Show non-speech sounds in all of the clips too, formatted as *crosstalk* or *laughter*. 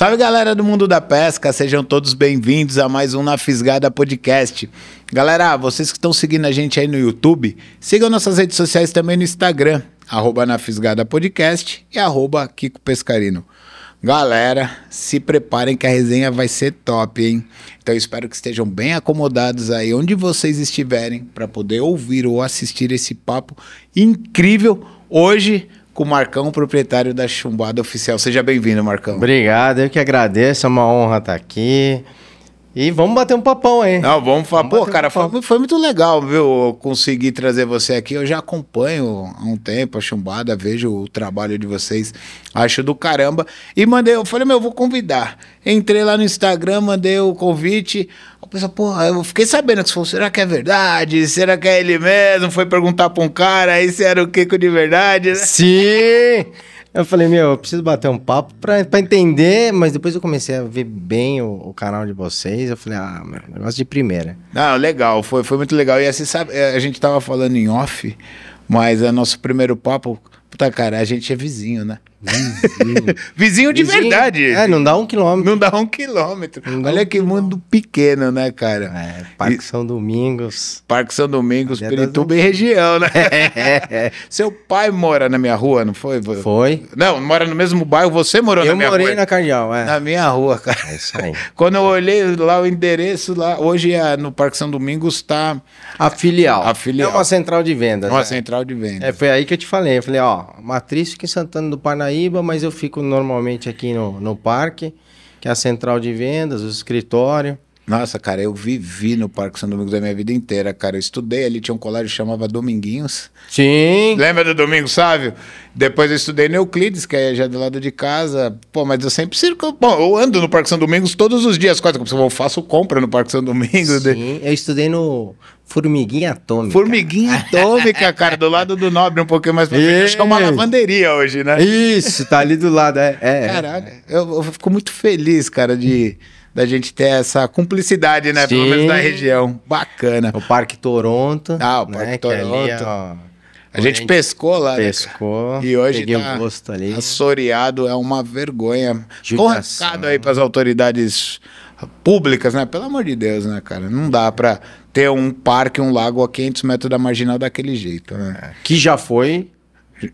Salve galera do mundo da pesca, sejam todos bem-vindos a mais um Na Fisgada Podcast. Galera, vocês que estão seguindo a gente aí no YouTube, sigam nossas redes sociais também no Instagram, arroba Na Fisgada Podcast e arroba Kiko Pescarino. Galera, se preparem que a resenha vai ser top, hein? Então espero que estejam bem acomodados aí onde vocês estiverem para poder ouvir ou assistir esse papo incrível hoje com o Marcão, proprietário da Chumbada Oficial. Seja bem-vindo, Marcão. Obrigado, eu que agradeço, é uma honra estar aqui. E vamos bater um papão aí. Não, vamos falar. Vamos Pô, cara, um foi, foi, muito legal, viu? Conseguir trazer você aqui. Eu já acompanho há um tempo a chumbada, vejo o trabalho de vocês, acho do caramba. E mandei, eu falei, meu, eu vou convidar. Entrei lá no Instagram, mandei o convite pensa, porra, eu fiquei sabendo que você falou, será que é verdade? Será que é ele mesmo? Foi perguntar pra um cara, aí se era o Kiko de verdade, né? Sim! Eu falei, meu, eu preciso bater um papo pra, pra entender, mas depois eu comecei a ver bem o, o canal de vocês. Eu falei, ah, meu, negócio de primeira. Ah, legal, foi, foi muito legal. E assim, sabe, eh, a gente tava falando em off, mas é nosso primeiro papo, puta cara, a gente é vizinho, né? Vizinho. *laughs* Vizinho de Vizinho, verdade. É, não dá um quilômetro. Não dá um quilômetro. Dá Olha um que quilômetro. mundo pequeno, né, cara? É, Parque e, São Domingos. Parque São Domingos, Pirituba e região, né? *laughs* É. Seu pai mora na minha rua, não foi? Foi. Não, mora no mesmo bairro, você morou eu na minha rua. Eu morei na Cardeal, é. Na minha rua, cara. É isso aí. *laughs* Quando eu olhei lá o endereço, lá, hoje é no Parque São Domingos está... A filial. A filial. É uma central de vendas. Uma né? central de vendas. É, foi aí que eu te falei. Eu falei, ó, matriz que em Santana do Paraná mas eu fico normalmente aqui no, no parque, que é a central de vendas, o escritório. Nossa, cara, eu vivi no Parque São Domingos da minha vida inteira, cara. Eu estudei ali, tinha um colégio que chamava Dominguinhos. Sim. Lembra do Domingo Sávio? Depois eu estudei no Euclides, que é já do lado de casa. Pô, mas eu sempre circo. Bom, eu ando no Parque São Domingos todos os dias, quase. Eu faço compra no Parque São Domingos. Né? Sim, eu estudei no Formiguinha Atômica. Formiguinha Atômica, *laughs* cara, do lado do Nobre, um pouquinho mais pra frente. Acho que é uma lavanderia hoje, né? Isso, tá ali do lado, é. é Caralho, eu, eu, fico muito feliz, cara, de da gente ter essa cumplicidade, né? Sim. Pelo menos da região. Bacana. O Parque Toronto. Ah, o Parque né? Toronto. a gente pescou lá, né, pescou, né, E hoje tá o gosto ali. assoreado, é uma vergonha. Judiação. aí né? para as autoridades públicas, né? Pelo amor de Deus, né, cara? Não dá para ter um parque, um lago a 500 metros da marginal daquele jeito, né? É, que já foi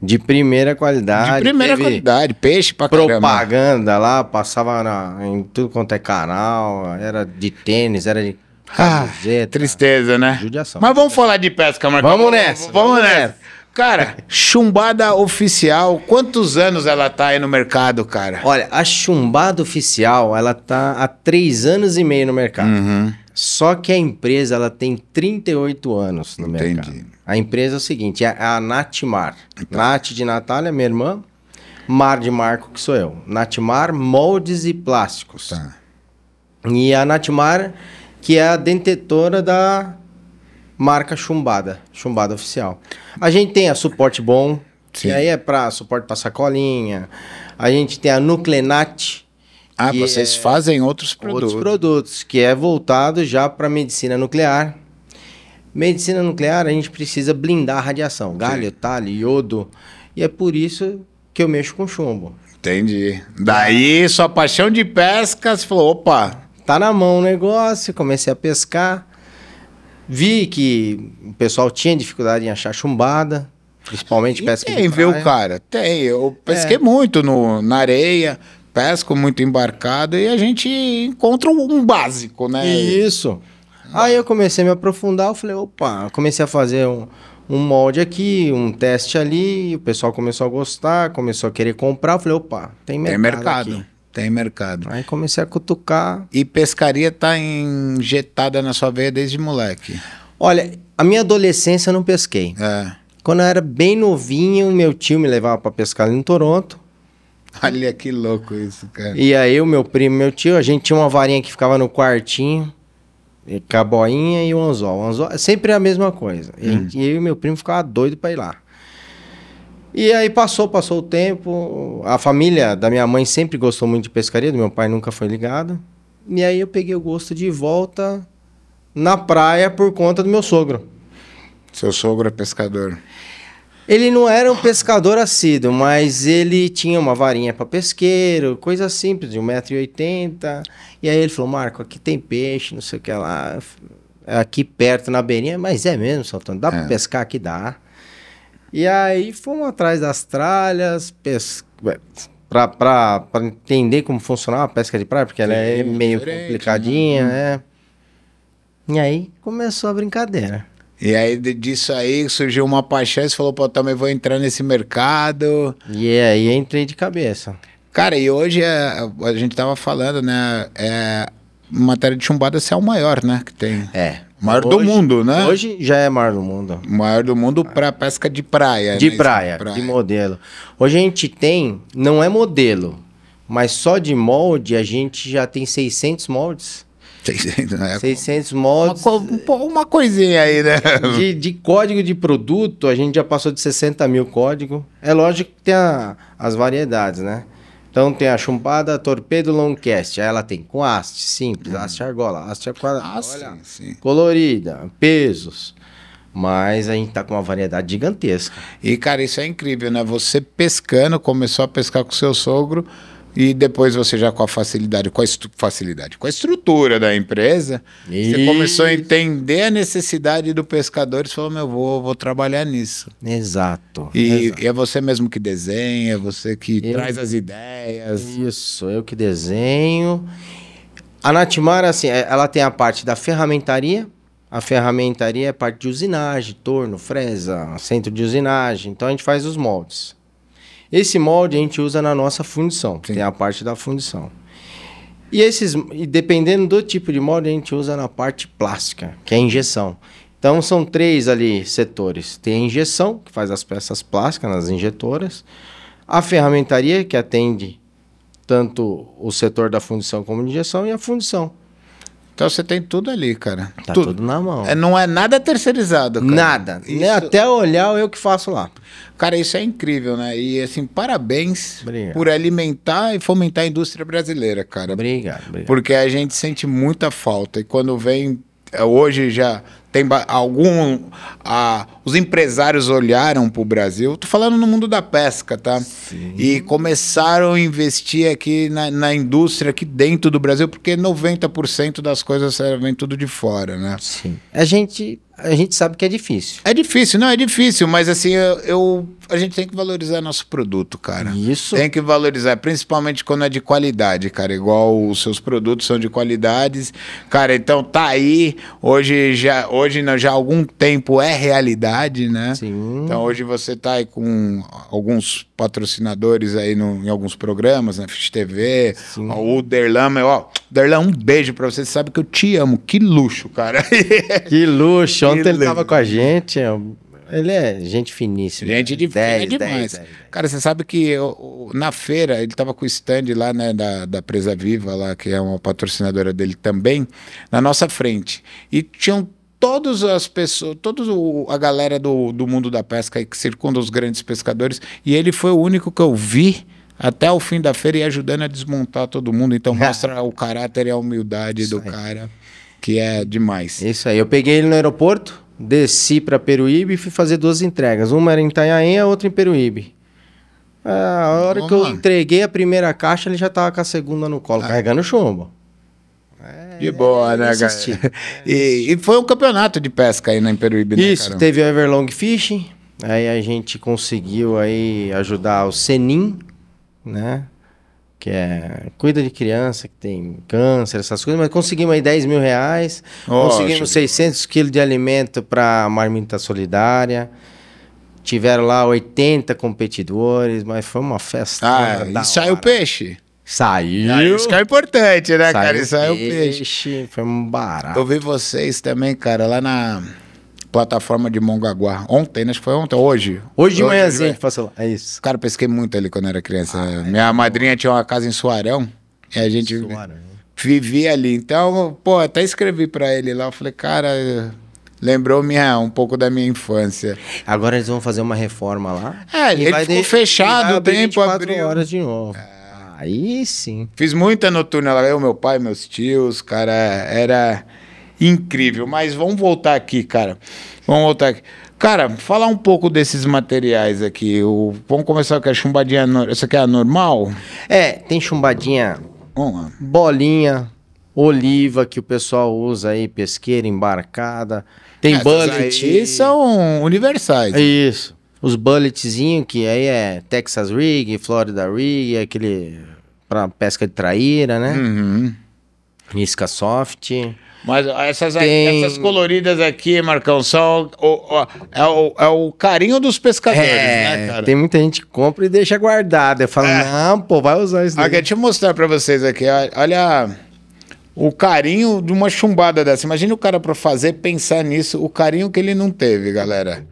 de primeira qualidade. De primeira qualidade, peixe pra Propaganda caramba. lá, passava na, em tudo quanto é canal, era de tênis, era de camiseta. Ah, tristeza, né? Judiação. Mas vamos falar de pesca, Marcão. Vamos nessa. Vamos, nessa. Cara, chumbada oficial, quantos anos ela tá aí no mercado, cara? Olha, a chumbada oficial, ela tá há três anos e meio no mercado. Uhum. Só que a empresa, ela tem 38 anos no Entendi. mercado. Entendi. A empresa é o seguinte, é a Natimar, Tá. Nat de Natália, minha irmã. Mar de Marco, que sou eu. Natimar Moldes e Plásticos. Tá. E a Natimar que é a detetora da marca Chumbada, Chumbada Oficial. A gente tem a Suporte Bom, Sim. que aí é para suporte para sacolinha. A gente tem a Nuclenat. Ah, vocês é... fazem outros produtos. Outros produtos, que é voltado já para medicina nuclear. Medicina nuclear, a gente precisa blindar a radiação. Galho, Sim. talho, iodo. E é por isso que eu mexo com chumbo. Entendi. Daí, sua paixão de pesca, você falou, opa... Tá na mão o negócio, comecei a pescar. Vi que o pessoal tinha dificuldade em achar chumbada, principalmente pesca e tem, de o viu, cara? Tem. Eu pesquei é. muito no, na areia, pesco muito embarcado e a gente encontra um básico, né? Isso. E... Aí eu comecei a me aprofundar, eu falei, opa, comecei a fazer um, um molde aqui, um teste ali, o pessoal começou a gostar, começou a querer comprar, eu falei, opa, tem mercado. Tem mercado. Aqui. Tem mercado. Aí comecei a cutucar. E pescaria tá injetada na sua veia desde moleque? Olha, a minha adolescência eu não pesquei. É. Quando eu era bem novinho, meu tio me levava para pescar ali em Toronto. *laughs* Olha que louco isso, cara. E aí o meu primo, meu tio, a gente tinha uma varinha que ficava no quartinho. Caboinha e o anzol. O anzol é sempre a mesma coisa. E hum. eu e meu primo ficava doido para ir lá. E aí passou, passou o tempo. A família da minha mãe sempre gostou muito de pescaria, do meu pai nunca foi ligado. E aí eu peguei o gosto de volta na praia por conta do meu sogro. Seu sogro é pescador. Ele não era um pescador assíduo, mas ele tinha uma varinha para pesqueiro, coisa simples, de 1,80m. E aí ele falou: Marco, aqui tem peixe, não sei o que lá. Aqui perto na beirinha, mas é mesmo, Saltando, dá é. para pescar aqui? Dá. E aí fomos atrás das tralhas, pes... para entender como funcionava a pesca de praia, porque ela é meio né? complicadinha, né? né? E aí começou a brincadeira. E aí disso aí surgiu uma paixão e você falou, pô, também vou entrar nesse mercado. e aí entrei de cabeça. Cara, e hoje é, a gente tava falando, né? É, matéria de chumbada é o maior, né? Que tem. É. Maior hoje, do mundo, né? Hoje já é maior do mundo. Maior do mundo para pesca de praia. De né? praia, praia, de modelo. Hoje a gente tem, não é modelo, mas só de molde a gente já tem 600 moldes. 600, né? 600 mods. Uma, uma coisinha aí, né? De, de, código de produto, a gente já passou de 60 mil código. É lógico que tem a, as variedades, né? Então tem a chumbada a torpedo longcast, aí ela tem com haste simples, uhum. haste argola, haste quadrada, ah, olha, sim, sim. colorida, pesos. Mas a gente tá com uma variedade gigantesca. E cara, isso é incrível, né? Você pescando, começou a pescar com seu sogro, e depois você já com a facilidade, com a facilidade, com a estrutura da empresa, Isso. você começou a entender a necessidade do pescador e falou, meu, vou, vou trabalhar nisso. Exato. E, exato. é você mesmo que desenha, é você que eu, traz as ideias. Isso, eu que desenho. A Natimar, assim, é, ela tem a parte da ferramentaria, a ferramentaria é parte de usinagem, torno, fresa, centro de usinagem. Então a gente faz os moldes. Esse molde a gente usa na nossa fundição, Sim. tem a parte da fundição. E esses, e dependendo do tipo de molde, a gente usa na parte plástica, que é a injeção. Então são três ali setores. Tem a injeção, que faz as peças plásticas nas injetoras, a ferramentaria, que atende tanto o setor da fundição como de injeção, e a fundição. Então você tem tudo ali, cara. Tá tudo, tudo na mão. É, não é nada terceirizado, cara. Nada. Isso... Né, até olhar eu que faço lá. Cara, isso é incrível, né? E assim, parabéns obrigado. por alimentar e fomentar a indústria brasileira, cara. Obrigado, obrigado. Porque a gente sente muita falta. E quando vem. É, hoje já tem algum. A, os empresários olharam para o Brasil, estou falando no mundo da pesca, tá? Sim. E começaram a investir aqui na, na indústria, aqui dentro do Brasil, porque 90% das coisas vem tudo de fora, né? Sim. A gente a gente sabe que é difícil. É difícil, não, é difícil, mas assim, eu, eu, a gente tem que valorizar nosso produto, cara. Isso. Tem que valorizar, principalmente quando é de qualidade, cara. Igual os seus produtos são de qualidades. Cara, então tá aí. Hoje já, hoje já há algum tempo é realidade qualidade, né? Sim. Então hoje você tá aí com alguns patrocinadores aí no, em alguns programas, na né? Fish TV, Sim. o Derlan, meu, ó, Derlan, um beijo para você, você sabe que eu te amo, que luxo, cara. *laughs* que luxo, ontem que ele tava com a gente, é ele é gente finíssima. Gente de 10, é demais. 10, 10, Cara, você sabe que eu, na feira, ele tava com o stand lá, né, da, da Presa Viva, lá, que é uma patrocinadora dele também, na nossa frente. E tinham todas as pessoas, toda a galera do, do mundo da pesca que circunda os grandes pescadores, e ele foi o único que eu vi até o fim da feira e ajudando a desmontar todo mundo. Então *laughs* mostra o caráter e a humildade Isso do aí. cara, que é demais. Isso aí. Eu peguei ele no aeroporto, desci para Peruíbe e fui fazer duas entregas. Uma era em Itanhaém, a outra em Peruíbe. Ah, a hora que eu entreguei a primeira caixa, ele já tava com a segunda no colo, ah. carregando chumbo. É, de boa, é, né, cara? *laughs* E, e, foi um campeonato de pesca aí na Imperiúbe, né, Isso, caramba? teve o Everlong Fishing, aí a gente conseguiu aí ajudar o Senim, né? Que é cuida de criança que tem câncer, essas coisas, mas conseguimos aí 10 mil reais, oh, conseguimos 600 quilos de alimento para a marmita solidária. Tiveram lá 80 competidores, mas foi uma festa. Ah, e saiu peixe? Saiu. Ah, isso que é importante, né, saiu cara? Isso aí é o peixe. Foi um barato. Eu vi vocês também, cara, lá na plataforma de Mongaguá. Ontem, né? Acho que foi ontem, hoje. Hoje de manhãzinha que passou lá. É isso. Cara, pesquei muito ali quando era criança. Ah, é. Minha é madrinha bom. tinha uma casa em Suarão. E a gente Suarão. vivia ali. Então, pô, até escrevi pra ele lá. Eu falei, cara, Lembrou minha, um pouco da minha infância. Agora eles vão fazer uma reforma lá. É, ele vai ficou de... fechado o tempo. 24 abriu. horas de novo. É. Aí sim. Fiz muita noturna lá, eu, meu pai, meus tios, cara, era incrível. Mas vamos voltar aqui, cara. Vamos voltar aqui. Cara, falar um pouco desses materiais aqui. O, vamos começar com a chumbadinha. Essa aqui é a normal? É, tem chumbadinha. Uma. Bolinha, oliva que o pessoal usa aí, pesqueira, embarcada. Tem Essas bullet. Aí são universais. Isso os bulletzinho que aí é Texas Rig, Florida Rig, aquele para pesca de traíra, né? Uhum. Isca soft. Mas essas, Tem... essas coloridas aqui, Marcão, são o, o, é, o, é o carinho dos pescadores, é, né, cara? Tem muita gente que compra e deixa guardado. Eu falo, é. não, pô, vai usar isso daí. Aqui, deixa eu mostrar pra vocês aqui. Olha o carinho de uma chumbada dessa. Imagina o cara pra fazer, pensar nisso, o carinho que ele não teve, galera.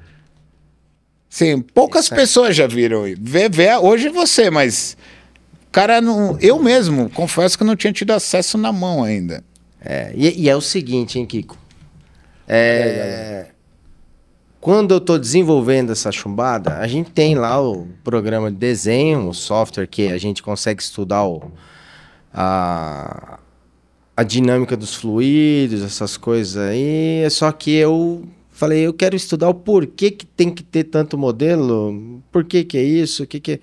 Sim, poucas é. pessoas já viram. Vê, vê, hoje você, mas. Cara, não, eu mesmo, confesso que não tinha tido acesso na mão ainda. É, e, e é o seguinte, hein, Kiko? É, quando eu estou desenvolvendo essa chumbada, a gente tem lá o programa de desenho, o software que a gente consegue estudar o, a, a dinâmica dos fluidos, essas coisas aí. Só que eu Falei, eu quero estudar o porquê que tem que ter tanto modelo, por que é isso, o que que é...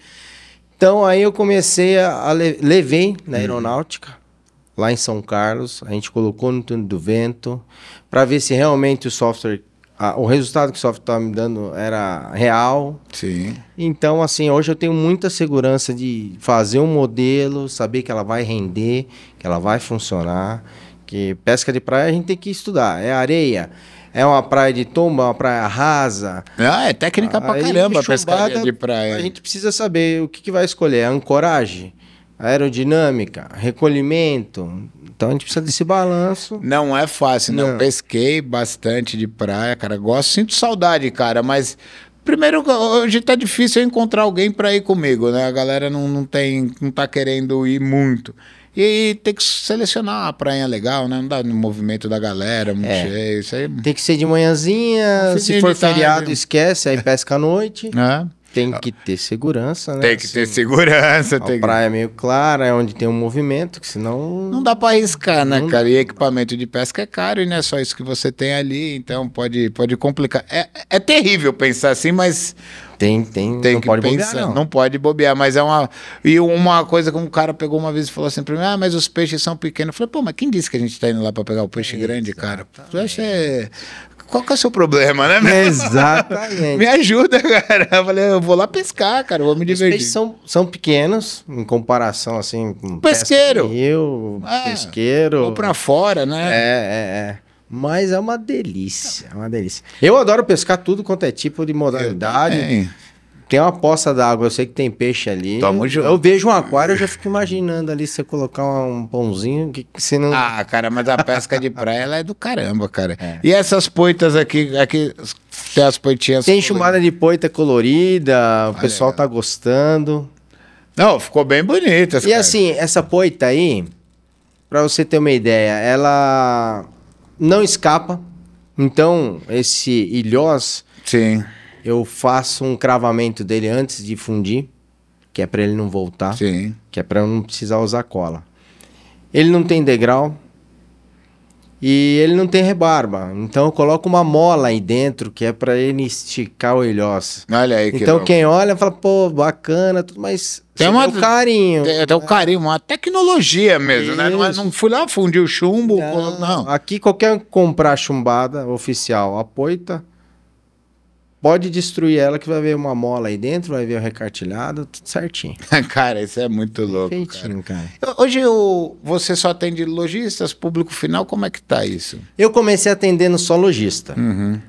Então aí eu comecei a, a le levei na uhum. aeronáutica uhum. lá em São Carlos, a gente colocou no túnel do vento para ver se realmente o software a, o resultado que o software estava me dando era real. Sim. Então, assim, hoje eu tenho muita segurança de fazer um modelo, saber que ela vai render, que ela vai funcionar. Que pesca de praia a gente tem que estudar. É areia, é uma praia de tomba, é uma praia rasa. Ah, é técnica pra caramba a pescaria de praia. A gente precisa saber o que, que vai escolher. É ancoragem, aerodinâmica, recolhimento. Então a gente precisa desse balanço. Não é fácil, não. Né? Eu pesquei bastante de praia, cara. Gosto, sinto saudade, cara, mas Primeiro, hoje tá difícil encontrar alguém para ir comigo, né? A galera não, não tem, não tá querendo ir muito. E tem que selecionar uma prainha legal, né? Não dá no movimento da galera, muito é. cheio. Isso aí... Tem que ser de manhãzinha, se for feriado, tarde. esquece, aí pesca à noite. É. Tem que ter segurança, né? Tem que assim, ter segurança. A tem praia é meio clara, é onde tem um movimento, que senão... Não dá pra arriscar, né, não cara? E equipamento de pesca é caro, e não é só isso que você tem ali, então pode, pode complicar. É, é terrível pensar assim, mas tem, tem, tem não que pode pensar, bobear, não. não. pode bobear, mas é uma. E uma coisa que um cara pegou uma vez e falou assim para mim: ah, mas os peixes são pequenos. Eu falei, pô, mas quem disse que a gente tá indo lá para pegar o peixe grande, cara? Tu acha. É, qual que é o seu problema, né? Meu? Exatamente. *laughs* me ajuda, cara. Eu falei, eu vou lá pescar, cara, eu vou me divertir. Os peixes são, são pequenos, em comparação, assim, com pesqueiro. Rio, ah, pesqueiro. Ou para fora, né? É, é, é. Mas é uma delícia, é uma delícia. Eu adoro pescar tudo quanto é tipo de modalidade. tem uma poça d'água, eu sei que tem peixe ali. Tamo junto. Eu vejo um aquário, eu já fico imaginando ali você colocar um pãozinho que, que não. Ah, cara, mas a pesca de praia ela é do caramba, cara. É. E essas poitas aqui, aqui tem as poitinhas. Tem chamada chumada de poita colorida, o Olha. pessoal tá gostando. Não, ficou bem bonita. E cara. assim, essa poita aí, pra você ter uma ideia, ela não escapa. Então, esse ilhós, Sim. eu faço um cravamento dele antes de fundir, que é para ele não voltar, Sim. que é para eu não precisar usar cola. Ele não tem degrau, e ele não tem rebarba. Então eu coloco uma mola aí dentro, que é para ele esticar o ilhócio. Olha aí, que Então quem olha fala, pô, bacana, tudo, mas tem uma, um carinho. Tem, tem um carinho, uma tecnologia mesmo, Isso. né? Não, é- não, fui lá fundir o chumbo, não. não. Aqui qualquer comprar chumbada oficial, apoita, Pode destruir ela que vai ver uma mola aí dentro, vai ver o recartilhado, tudo certinho. *laughs* cara, isso é muito louco. cara. cara. Hoje eu, você só atende lojistas, público final, como é que tá isso? Eu comecei atendendo só lojista. Uhum.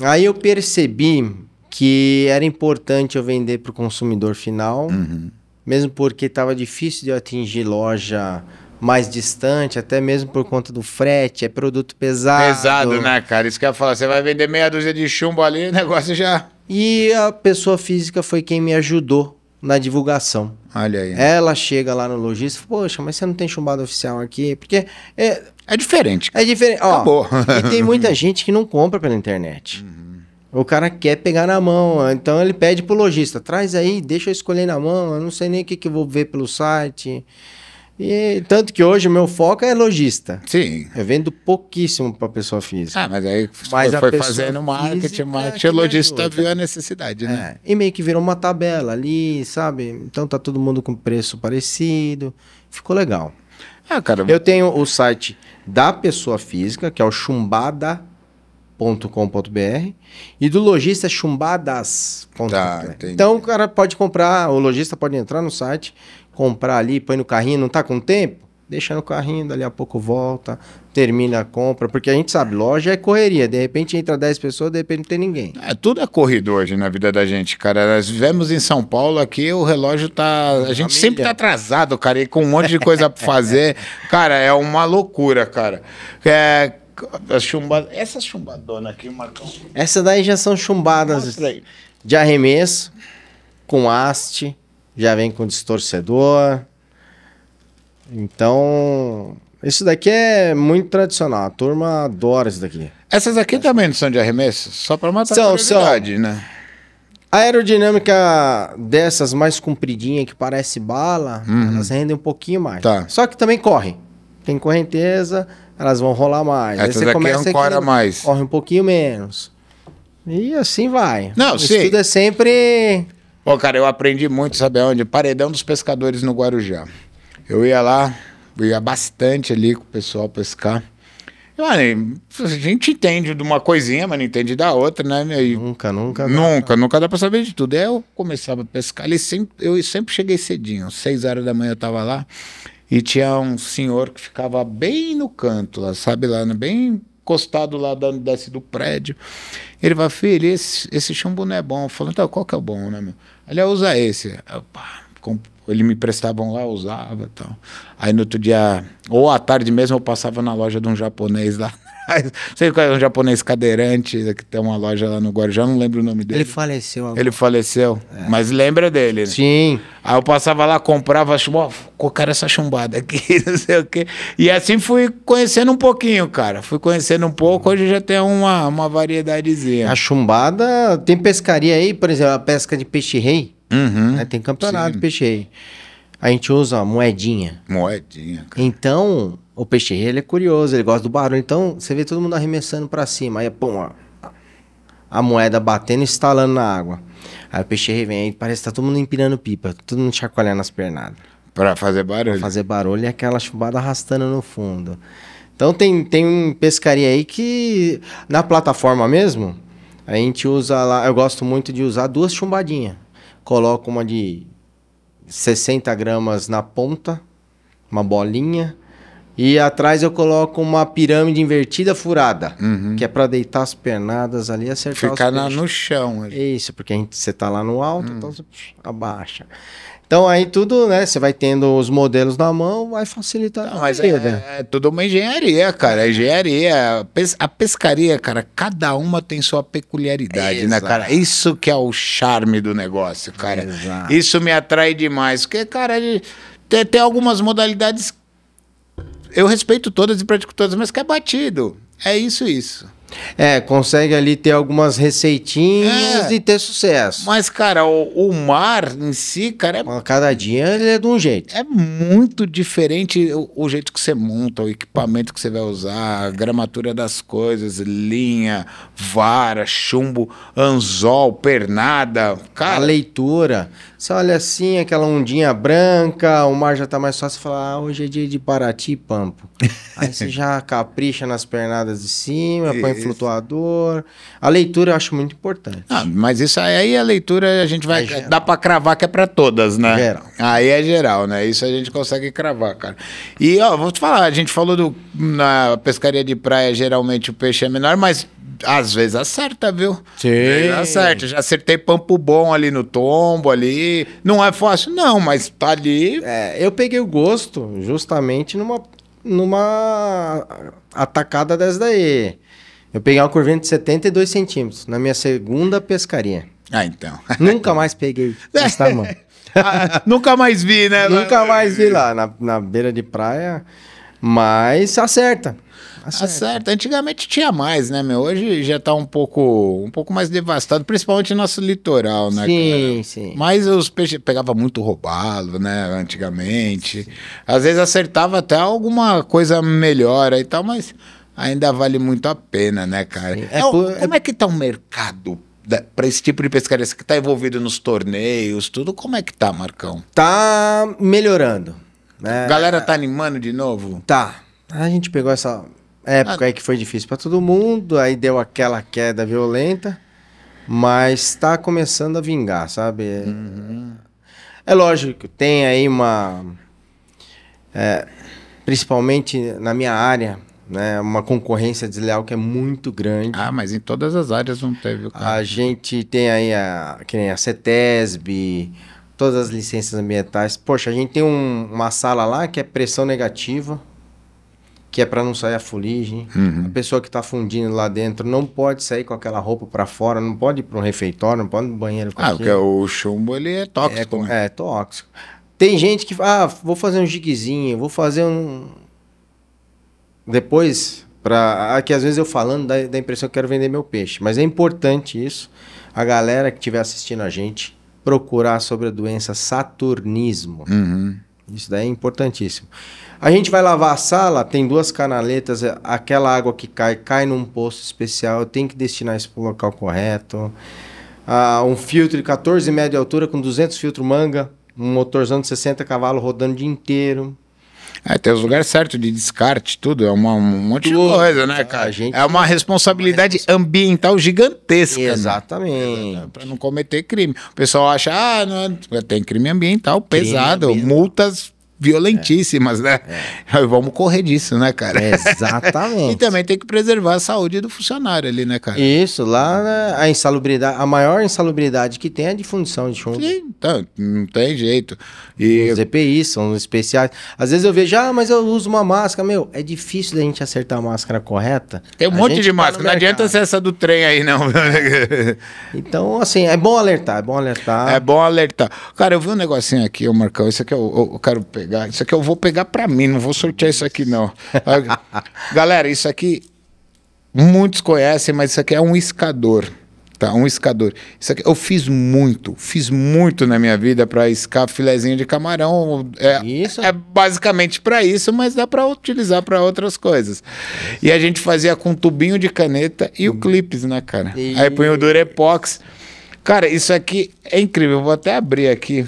Aí eu percebi que era importante eu vender para o consumidor final, uhum. mesmo porque estava difícil de eu atingir loja mais distante, até mesmo por conta do frete, é produto pesado. Pesado, né, cara? Isso que eu ia falar, você vai vender meia dúzia de chumbo ali, o negócio já. E a pessoa física foi quem me ajudou na divulgação. Olha aí. Né? Ela chega lá no lojista, poxa, mas você não tem chumbado oficial aqui? Porque é, é diferente. É diferente. Ó, Acabou. e tem muita gente que não compra pela internet. Uhum. O cara quer pegar na mão, então ele pede pro lojista, traz aí, deixa eu escolher na mão, eu não sei nem o que, que eu vou ver pelo site. E tanto que hoje o meu foco é lojista. Sim. Eu vendo pouquíssimo para pessoa física. Ah, mas aí mas foi, foi fazendo marketing, é marketing, é lojista viu a necessidade, né? É. E meio que virou uma tabela ali, sabe? Então tá todo mundo com preço parecido. Ficou legal. Ah, cara. Eu tenho o site da pessoa física, que é o chumbada.com.br, e do lojista chumbadas.com.br. Tá, então o cara pode comprar, o lojista pode entrar no site comprar ali, põe no carrinho, não tá com tempo? Deixa no carrinho, dali a pouco volta, termina a compra, porque a gente sabe, loja é correria, de repente entra 10 pessoas, de repente não tem ninguém. É, tudo é corrido hoje na vida da gente, cara. Nós vivemos em São Paulo aqui, o relógio tá. A gente Família. sempre tá atrasado, cara, e com um monte de coisa para fazer. *laughs* Cara, é uma loucura, cara. É. Chumba... Essa chumbadona aqui, Marcão. Essa daí já são chumbadas de arremesso, com haste já vem com distorcedor. Então, isso daqui é muito tradicional. A turma adora isso daqui. Essas aqui também não são de arremesso? Só para matar são, a curiosidade, são. né? A aerodinâmica dessas mais compridinha que parece bala, uhum. elas rendem um pouquinho mais. Tá. Só que também correm. Tem correnteza, elas vão rolar mais. Essas Aí você é começa ancora mais. Corre um pouquinho menos. E assim vai. Não, o sim. Tudo é sempre Pô, cara, eu aprendi muito, sabe aonde? Paredão dos pescadores no Guarujá. Eu ia lá, ia bastante ali com o pessoal pescar. mano, a gente entende de uma coisinha, mas não entende da outra, né? E nunca, nunca. Nunca, dá. nunca dá pra saber de tudo. Aí eu começava a pescar ali, sempre, eu sempre cheguei cedinho, seis horas da manhã eu tava lá. E tinha um senhor que ficava bem no canto, lá, sabe, lá, bem encostado lá da, desce do prédio. Ele vai, filho, esse, esse chumbo não é bom. Eu falo, então, qual que é o bom, né, meu? Ele ia usar esse. ele me prestavam lá, usava tal. Aí no outro dia, ou à tarde mesmo, eu passava na loja de um japonês lá. Não sei qual é um japonês cadeirante, que tem uma loja lá no Guarujá, não lembro o nome dele. Ele faleceu agora. Ele faleceu, é. mas lembra dele. Né? Sim. Aí eu passava lá, comprava, ó, oh, cara essa chumbada aqui, *laughs* não sei o quê. E assim fui conhecendo um pouquinho, cara. Fui conhecendo um pouco, hoje já tem uma, uma variedadezinha. A chumbada, tem pescaria aí, por exemplo, a pesca de peixe-rei. Uhum. Né? Tem campeonato Sim. de peixe-rei. A gente usa moedinha. Moedinha, cara. Então, o peixe ele é curioso, ele gosta do barulho. Então você vê todo mundo arremessando para cima. Aí, pum, a, a moeda batendo e estalando na água. Aí o peixe vem, aí parece que tá todo mundo empinando pipa, todo mundo chacoalhando as pernadas. Pra fazer barulho? Pra fazer barulho e aquela chumbada arrastando no fundo. Então tem, tem pescaria aí que. Na plataforma mesmo, a gente usa lá. Eu gosto muito de usar duas chumbadinhas. Coloco uma de 60 gramas na ponta, uma bolinha, e atrás eu coloco uma pirâmide invertida furada, uhum. que é para deitar as pernadas ali e acertar Ficar os no chão. É isso, porque você tá lá no alto, uhum. então você abaixa. Então aí tudo, né? Você vai tendo os modelos na mão, vai facilitar. Não, mas vida. é, é tudo uma engenharia, cara. É engenharia, a pescaria, cara, cada uma tem sua peculiaridade, né, Exato. né, cara? Isso que é o charme do negócio, cara. Exato. Isso me atrai demais, porque, cara, tem, tem algumas modalidades eu respeito todas e pratico todas, mas que é batido. É isso, isso. É, consegue ali ter algumas receitinhas é, e ter sucesso. Mas, cara, o, o mar em si, cara. É, Cada dia ele é de um jeito. É muito diferente o, o, jeito que você monta, o equipamento que você vai usar, a gramatura das coisas, linha, vara, chumbo, anzol, pernada. Cara, a leitura. Você olha assim, aquela ondinha branca, o mar já tá mais fácil falar, ah, hoje é dia de Paraty, Pampo. *laughs* Aí você já capricha nas pernadas de cima, põe isso. flutuador. A leitura eu acho muito importante. Ah, mas isso aí a leitura a gente vai. É dá para cravar que é para todas, né? Geral. Aí é geral, né? Isso a gente consegue cravar, cara. E ó, vou te falar, a gente falou do. Na pescaria de praia, geralmente o peixe é menor, mas às vezes acerta, viu? Sim. Acerta. Já acertei pampo bom ali no tombo, ali. Não é fácil, não, mas tá ali. É, eu peguei o gosto justamente numa, numa atacada dessa daí. Eu peguei uma curvinha de 72 centímetros na minha segunda pescaria. Ah, então. *laughs* Nunca mais peguei esse tamanho. *laughs* ah, nunca mais vi, né? Nunca mais vi lá na, na beira de praia. Mas acerta. Acerta. Acerta. Antigamente tinha mais, né, meu? Hoje já tá um pouco, um pouco mais devastado, principalmente nosso litoral, né? Sim, sim. Mas os peixes pegava muito roubado, né, antigamente. Sim. Às vezes acertava até alguma coisa melhor e tal, mas ainda vale muito a pena, né, cara? É, então, por... Como é que tá o mercado para esse tipo de pescaria que está envolvido nos torneios, tudo, como é que tá, Marcão? Tá melhorando. Né? Galera tá animando de novo? Tá. A gente pegou essa época ah. aí que foi difícil para todo mundo, aí deu aquela queda violenta, mas está começando a vingar, sabe? É, uhum. É lógico, tem aí uma. É, principalmente na minha área, né, uma concorrência desleal que é muito grande. Ah, mas em todas as áreas não teve. A gente tem aí a, que nem a CETESB, todas as licenças ambientais. Poxa, a gente tem um, uma sala lá que é pressão negativa que é para não sair a fuligem. Uhum. A pessoa que está fundindo lá dentro não pode sair com aquela roupa para fora, não pode ir para um refeitório, não pode ir no banheiro. Com ah, aquilo. porque o chumbo ele é tóxico. É, né? é tóxico. Tem gente que ah, vou fazer um jiguezinho, vou fazer um depois para aqui ah, às vezes eu falando dá, dá a impressão que quero vender meu peixe, mas é importante isso. A galera que estiver assistindo a gente procurar sobre a doença saturnismo. Uhum. Isso daí é importantíssimo. A gente vai lavar a sala, tem duas canaletas, é, aquela água que cai, cai num poço especial, tem que destinar isso para o local correto. Ah, um filtro de 14 metros de altura com 200 filtro manga, um motorzão de 60 cavalos rodando o dia inteiro. É, tem os lugares certos de descarte, tudo. É uma, um monte tudo. de coisa, né, cara? Gente... É uma responsabilidade ambiental gigantesca. Né? Exatamente. Né? Para não cometer crime. O pessoal acha, ah, não, tem crime ambiental pesado, crime ambiental. multas violentíssimas, né? É. Vamos correr disso, né, cara? Exatamente. *laughs* e também tem que preservar a saúde do funcionário ali, né, cara? Isso, lá a insalubridade, a maior insalubridade que tem é a difusão de chumbo. Sim, tá, não tem jeito. E... Os EPIs são especiais. Às vezes eu vejo, ah, mas eu uso uma máscara, meu, é difícil da gente acertar a máscara correta. Tem um a monte de tá máscara, não adianta ser essa do trem aí, não. *laughs* então, assim, é bom alertar, é bom alertar. É bom alertar. Cara, eu vi um negocinho aqui, é o Marcão, isso aqui eu, eu quero pegar pegar. Isso aqui eu vou pegar para mim, não vou sortear isso aqui, não. *laughs* Galera, isso aqui muitos conhecem, mas isso aqui é um escador. Tá, um escador. Isso aqui, eu fiz muito, fiz muito na minha vida para escar filezinho de camarão. É, isso. é basicamente para isso, mas dá para utilizar para outras coisas. E a gente fazia com tubinho de caneta e o uhum. clipes, né, cara? E... Aí punha o Durepox. Cara, isso aqui é incrível. Eu vou até abrir aqui.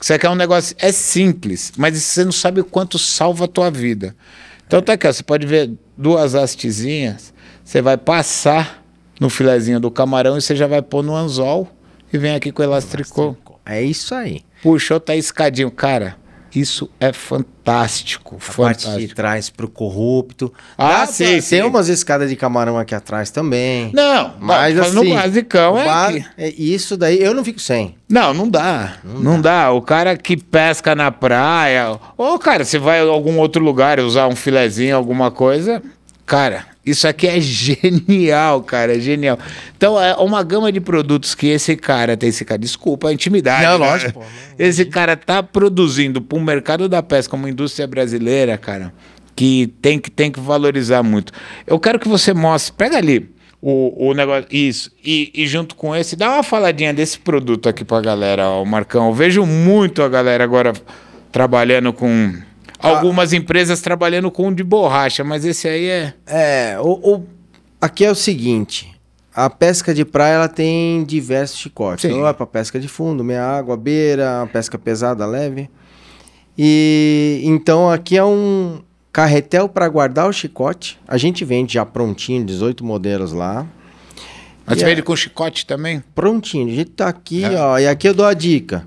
Você quer é um negócio. É simples, mas você não sabe o quanto salva a tua vida. Então tá aqui, ó, você pode ver duas hastezinhas, você vai passar no filezinho do camarão e você já vai pôr no anzol e vem aqui com o elastricô. É isso aí. Puxou, tá escadinho. Cara, isso é fantástico. A fantástico. parte de trás para o corrupto. Ah, sim, Tem umas escadas de camarão aqui atrás também. Não, mas, mas assim, no basicão é, é, Isso daí eu não fico sem. Não, não dá. Não, não dá. dá. O cara que pesca na praia, ou cara, você vai a algum outro lugar usar um filezinho, alguma coisa, cara, isso aqui é genial, cara, é genial. Então, é uma gama de produtos que esse cara tem, esse cara, desculpa a intimidade. Não, né? lógico. Pô, esse cara tá produzindo para o mercado da pesca, uma indústria brasileira, cara, que tem que, tem que valorizar muito. Eu quero que você mostre, pega ali o, o negócio, isso, e, e junto com esse, dá uma faladinha desse produto aqui para a galera, ó, Marcão. Eu vejo muito a galera agora trabalhando com ah. Algumas empresas trabalhando com de borracha, mas esse aí é. É, o, o, aqui é o seguinte: a pesca de praia ela tem diversos chicotes. Sim. Então, é para pesca de fundo, meia água, beira, pesca pesada, leve. E então aqui é um carretel para guardar o chicote. A gente vende já prontinho, 18 modelos lá. Mas e vende é... com chicote também? Prontinho, a gente tá aqui, é. ó. E aqui eu dou a dica.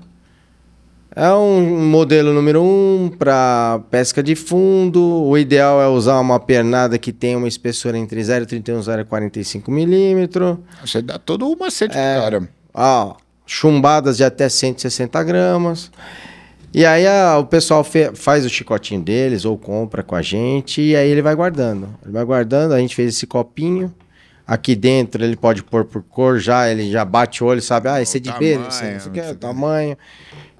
É um modelo número um para pesca de fundo. O ideal é usar uma pernada que tenha uma espessura entre 0,31 e 0,45 milímetro. Você dá todo o macete é, cara. Ó, chumbadas de até 160 gramas. E aí a, o pessoal fe, faz o chicotinho deles ou compra com a gente e aí ele vai guardando. Ele vai guardando, a gente fez esse copinho. Aqui dentro ele pode pôr por cor já, ele já bate o olho, sabe? Ah, esse é de tamanho, pele, não sei o que, é tamanho.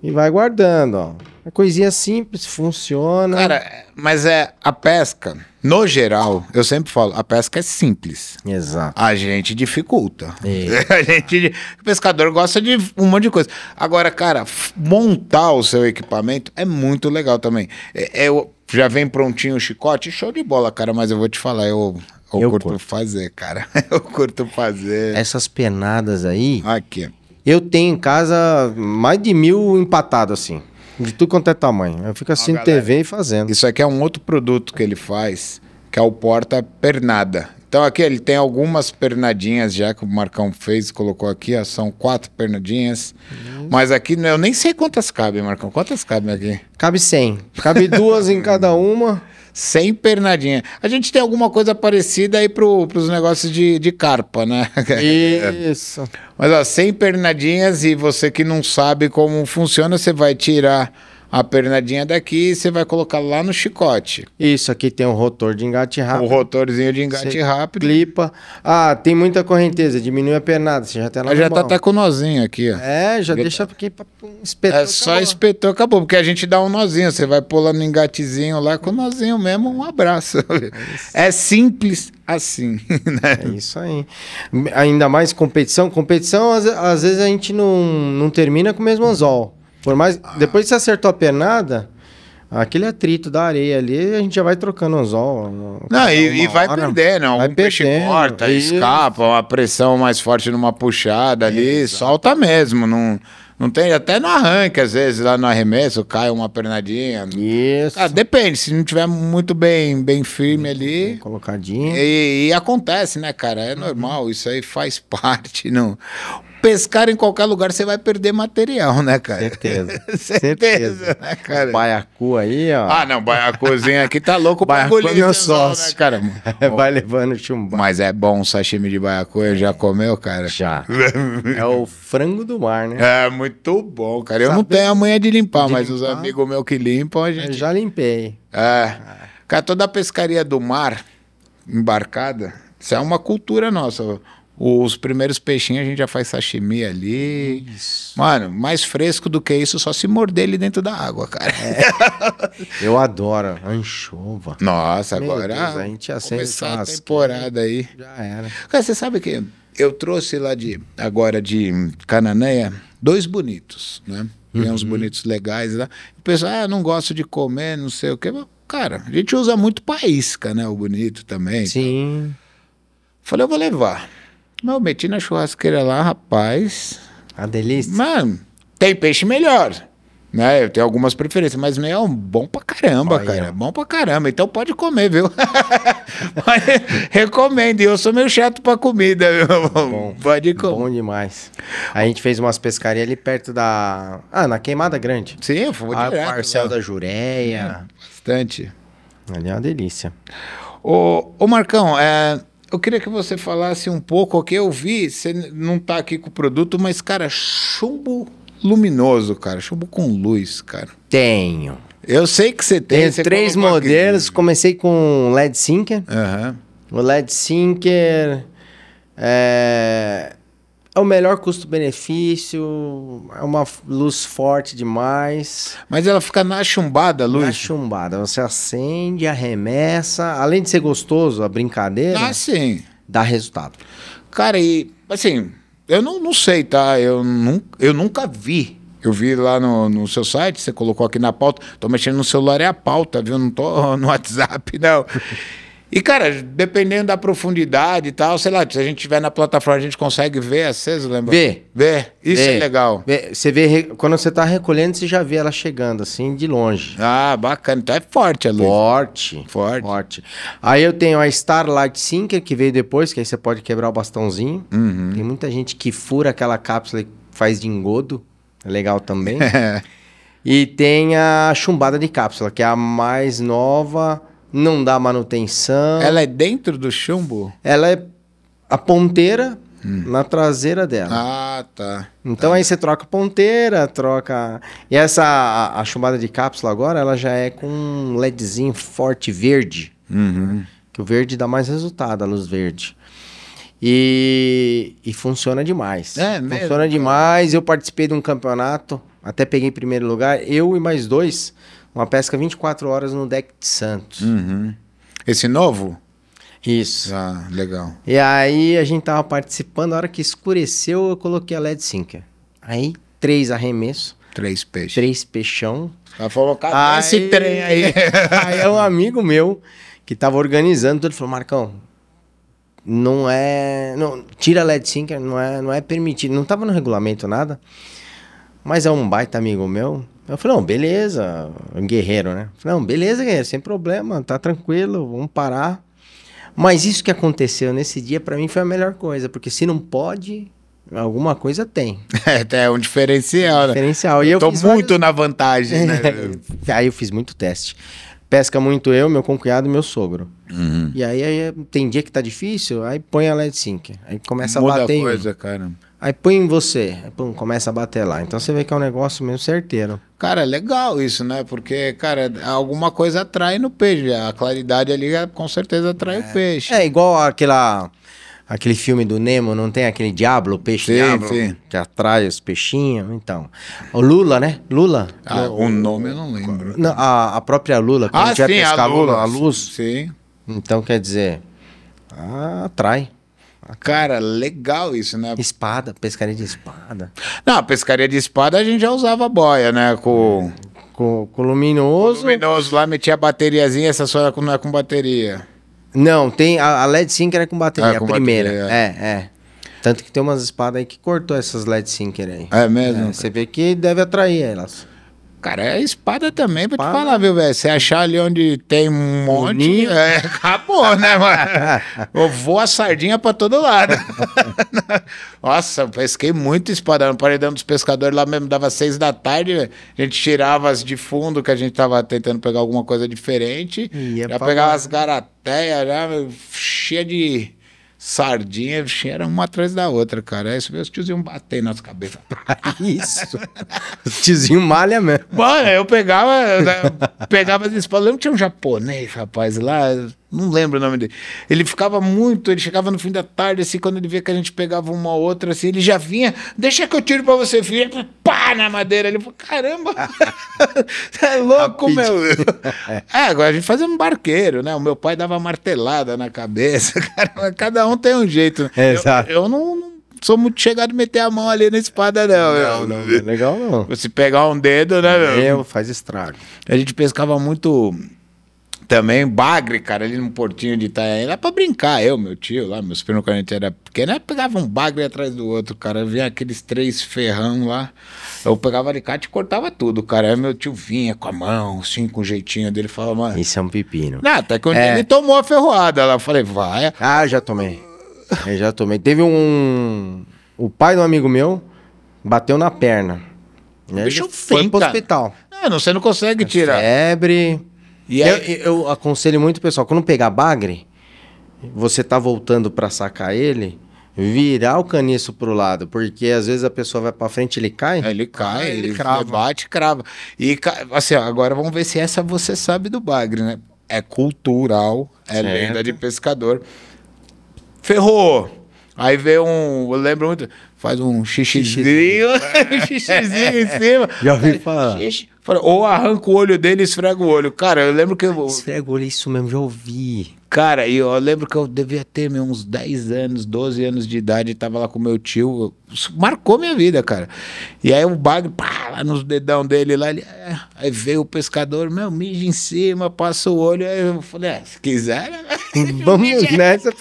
E vai guardando, ó. É coisinha simples, funciona. Cara, mas é a pesca, no geral, eu sempre falo, a pesca é simples. Exato. A gente dificulta. Eita. É. *laughs* A gente, o pescador gosta de um monte de coisa. Agora, cara, montar o seu equipamento é muito legal também. Eu é, é já vem prontinho o chicote, show de bola, cara, mas eu vou te falar, eu eu, eu curto, curto, fazer, cara. *laughs* Eu curto fazer. Essas penadas aí. Aqui. Eu tenho em casa mais de mil empatados, assim. De tudo quanto é tamanho. Eu fico assistindo TV e fazendo. Isso aqui é um outro produto que ele faz, que é o porta pernada. Então aqui ele tem algumas pernadinhas já que o Marcão fez, e colocou aqui, ó, são quatro pernadinhas. Uhum. Mas aqui eu nem sei quantas cabem, Marcão. Quantas cabem aqui? Cabe 100. Cabe duas em cada uma sem pernadinha. A gente tem alguma coisa parecida aí para pros negócios de, de carpa, né? *laughs* Isso. Mas ó, sem pernadinhas e você que não sabe como funciona, você vai tirar a pernadinha daqui você vai colocar lá no chicote. Isso, aqui tem um rotor de engate rápido. O rotorzinho de engate você rápido. Clipa. Ah, tem muita correnteza, diminui a pernada, você já tá lá Já tá, tá, com o nozinho aqui, ó. É, já, já deixa tá. porque espetou. É só espetou, acabou, porque a gente dá um nozinho, você vai pulando no engatezinho lá com o nozinho mesmo, um abraço. É, *laughs* é simples assim, *laughs* né? É isso aí. Ainda mais competição, competição às, às vezes a gente não, não termina com o mesmo anzol. Por mais. Ah. Depois que você acertou a pernada aquele atrito da areia ali, a gente já vai trocando anzol. Não, e, e, vai perder perdendo. Algum né? vai peixe perdendo, corta, e... escapa, uma pressão mais forte numa puxada ali, solta mesmo. Não, não tem, até no arranque, às vezes, lá no arremesso, cai uma pernadinha. Isso. Ah, depende, se não tiver muito bem, bem firme ali. Bem colocadinho. E, e acontece, né, cara? É normal, uhum. isso aí faz *laughs* parte. Não pescar em qualquer lugar, você vai perder material, né, cara? *laughs* Certeza. Certeza, né, cara? baiacu aí, ó. Ah, não, baiacuzinho aqui tá louco pra engolir. É meu né, sócio. Né, cara? vai *laughs* é, levando chumbá. Mas é bom o sashimi de baiacu, eu já comeu, cara? Já. *laughs* é o frango do mar, né? É, muito bom, cara. Eu Sabe... não tenho a manha de limpar, de mas limpar? os amigos meus que limpam, a gente... Eu já limpei. É. Ah. Cara, toda a pescaria do mar embarcada, isso é uma cultura nossa. Os primeiros peixinhos a gente já faz sashimi ali. Isso. Mano, mais fresco do que isso, só se morder ele dentro da água, cara. É. *laughs* Eu adoro anchova. Nossa, Meu agora. Deus, a gente acende começar a temporada aí. Já era. Cara, você sabe que eu trouxe lá de agora de Cananéia dois bonitos, né? Tem uhum. uns bonitos legais lá. O pessoal, ah, não gosto de comer, não sei o quê. Mas, cara, a gente usa muito paísca, né? O bonito também. Sim. Então. Falei, eu vou levar. Não, meti na churrasqueira lá, rapaz. A delícia. Mano, tem peixe melhor. Né? Eu tenho algumas preferências, mas meu é um bom pra caramba, Olha. cara. Bom pra caramba. Então pode comer, viu? *laughs* recomendo. E eu sou meio chato pra comida, viu? Bom, *laughs* pode comer. Bom demais. A gente fez umas pescarias ali perto da. Ah, na Queimada Grande. Sim, eu fui ah, direto. Parcel da Jureia. É, bastante. Ali é uma delícia. Ô, ô Marcão, é eu queria que você falasse um pouco, ok? Eu vi, você não está aqui com o produto, mas, cara, chumbo luminoso, cara. Chumbo com luz, cara. Tenho. Eu sei que você tem. Tenho três modelos. Aqui. Comecei com LED Sinker. Uhum. O LED Sinker... É... É o melhor custo-benefício, é uma luz forte demais. Mas ela fica na chumbada, luz? Na chumbada. Você acende, arremessa. Além de ser gostoso, a brincadeira. Ah, sim. Dá resultado. Cara, e assim, eu não, não sei, tá? Eu, nu, eu nunca vi. Eu vi lá no, no, seu site, você colocou aqui na pauta. Tô mexendo no celular, é a pauta, viu? Não tô *laughs* no WhatsApp, não. E, cara, dependendo da profundidade e tal, sei lá, se a gente tiver na plataforma, a gente consegue ver aceso, lembra? Ver, ver. Isso vê. é legal. Vê. Você vê, quando você tá recolhendo, você já vê ela chegando, assim, de longe. Ah, bacana. Então é forte a luz. Forte. Forte. Forte. Aí eu tenho a Starlight Sinker, que veio depois, que aí você pode quebrar o bastãozinho. Uhum. Tem muita gente que fura aquela cápsula e faz de engodo. É legal também. *laughs* e tem a chumbada de cápsula, que é a mais nova não dá manutenção. Ela é dentro do chumbo? Ela é a ponteira hum. na traseira dela. Ah, tá. Então tá. aí você troca a ponteira, troca. E essa a, a chumbada de cápsula agora, ela já é com um LEDzinho forte verde. Uhum. Que o verde dá mais resultado, a luz verde. E, e funciona demais. É, mesmo? Funciona demais. Eu participei de um campeonato, até peguei em primeiro lugar, eu e mais dois uma pesca 24 horas no deck de Santos. Uhum. Esse novo? Isso. Ah, legal. E aí a gente tava participando, a hora que escureceu, eu coloquei a LED sinker. Aí, três arremessos. Três peixes. Três peixão. Ela falou, cara, ah, esse trem aí. *laughs* aí é um amigo meu que tava organizando tudo, falou, Marcão, não é... Não, tira a LED sinker, não é, não é permitido. Não tava no regulamento nada mas é um baita amigo meu. Eu falei, não, beleza, guerreiro, né? Eu falei, não, beleza, guerreiro, sem problema, tá tranquilo, vamos parar. Mas isso que aconteceu nesse dia, para mim, foi a melhor coisa, porque se não pode, alguma coisa tem. *laughs* É, é um diferencial, né? Diferencial. E eu Tô muito vários... na vantagem, né? *laughs* aí eu fiz muito teste. Pesca muito eu, meu concunhado e meu sogro. Uhum. E aí, aí, tem dia que tá difícil, aí põe a LED sync. Aí começa Muda a bater. Muda coisa, caramba. Aí põe em você, aí pum, começa a bater lá. Então você vê que é um negócio mesmo certeiro. Cara, é legal isso, né? Porque, cara, alguma coisa atrai no peixe. A claridade ali é, com certeza atrai é. o peixe. É igual aquela, aquele filme do Nemo, não tem aquele diabo, o peixe sim, diablo, sim. que atrai os peixinhos. Então, o Lula, né? Lula. Ah, o nome eu não lembro. Não, a, a própria Lula. Quando ah, a gente sim, pescar a Lula, a luz. Sim. Então, quer dizer, ah, atrai. Cara, legal isso, né? Espada, pescaria de espada. Não, pescaria de espada a gente já usava boia, né? Com, com, com luminoso. Com luminoso lá, metia a bateriazinha, essa só não é com bateria. Não, tem a, a LED 5 era com bateria, é, com a primeira. Bateria. É. é, é. Tanto que tem umas espadas aí que cortou essas LED Sinker aí. É mesmo? É, você vê que deve atrair elas. Cara, é espada também, pra te falar, viu, velho? Você achar ali onde tem um monte, é, *laughs* acabou, né, mano? Eu vou a sardinha pra todo lado. *laughs* Nossa, pesquei muito espada no paredão dos pescadores lá mesmo, dava seis da tarde, a gente tirava as de fundo, que a gente tava tentando pegar alguma coisa diferente, Ia já pegava lá. as garateias, já, cheia de sardinha, era uma atrás da outra, cara. Aí é, você vê os tiozinhos batendo nas cabeças. *laughs* Isso. os tiozinhos malha mesmo. Mano, eu pegava, né, pegava as espadas. que tinha um japonês, rapaz, lá. Não lembro o nome dele. Ele ficava muito, ele chegava no fim da tarde, assim, quando ele via que a gente pegava uma ou outra, assim, ele já vinha, deixa que eu tiro pra você, filho. Pá, na madeira. Ele falou, caramba, você *laughs* é louco, meu. *laughs* É. é, agora a gente fazia um barqueiro, né? O meu pai dava martelada na cabeça. *laughs* cada um tem um jeito. É, exato. Eu, não, não sou muito chegado a meter a mão ali na espada, não. Não, não, não é legal não. Você pegar um dedo, né, meu? Eu, faz estrago. A gente pescava muito também bagre, cara, ali no portinho de Itanhaém, lá pra brincar. Eu, meu tio, lá, meus primos, quando a gente era pequeno, pegava um bagre atrás do outro, cara. Vinha aqueles três ferrão lá. Eu pegava alicate e cortava tudo, cara. Aí meu tio vinha com a mão, assim, com o jeitinho dele, falava, mano. Isso é um pepino. Não, até que é... ele tomou a ferroada lá. Eu falei, vai. Ah, já tomei. Eu já tomei. Teve um. O pai de um amigo meu bateu na perna. Né? Bicho foi pro hospital. É, não, você não consegue tirar. Febre. E aí... eu, eu, aconselho muito, pessoal, quando pegar bagre, você tá voltando para sacar ele, virar o caniço pro lado, porque às vezes a pessoa vai para frente, ele cai. É, ele cai, ele, ele crava. bate, crava. E assim, agora vamos ver se essa você sabe do bagre, né? É cultural, é certo. lenda de pescador. Ferrou. Aí veio um, eu lembro muito, faz um xixizinho, *laughs* um xixizinho em cima. Já ouvi falar. Xixi, ou arranca o olho dele e esfrega o olho. Cara, eu lembro que eu. Esfrega o olho, é isso mesmo, já ouvi. Cara, eu, eu lembro que eu devia ter meu, uns 10 anos, 12 anos de idade, tava lá com meu tio. Isso marcou minha vida, cara. E aí o bagre, pá, lá nos dedão dele lá, ele, é, aí veio o pescador, meu, mija em cima, passa o olho. Aí eu falei, ah, se quiser, vamos *laughs* nessa.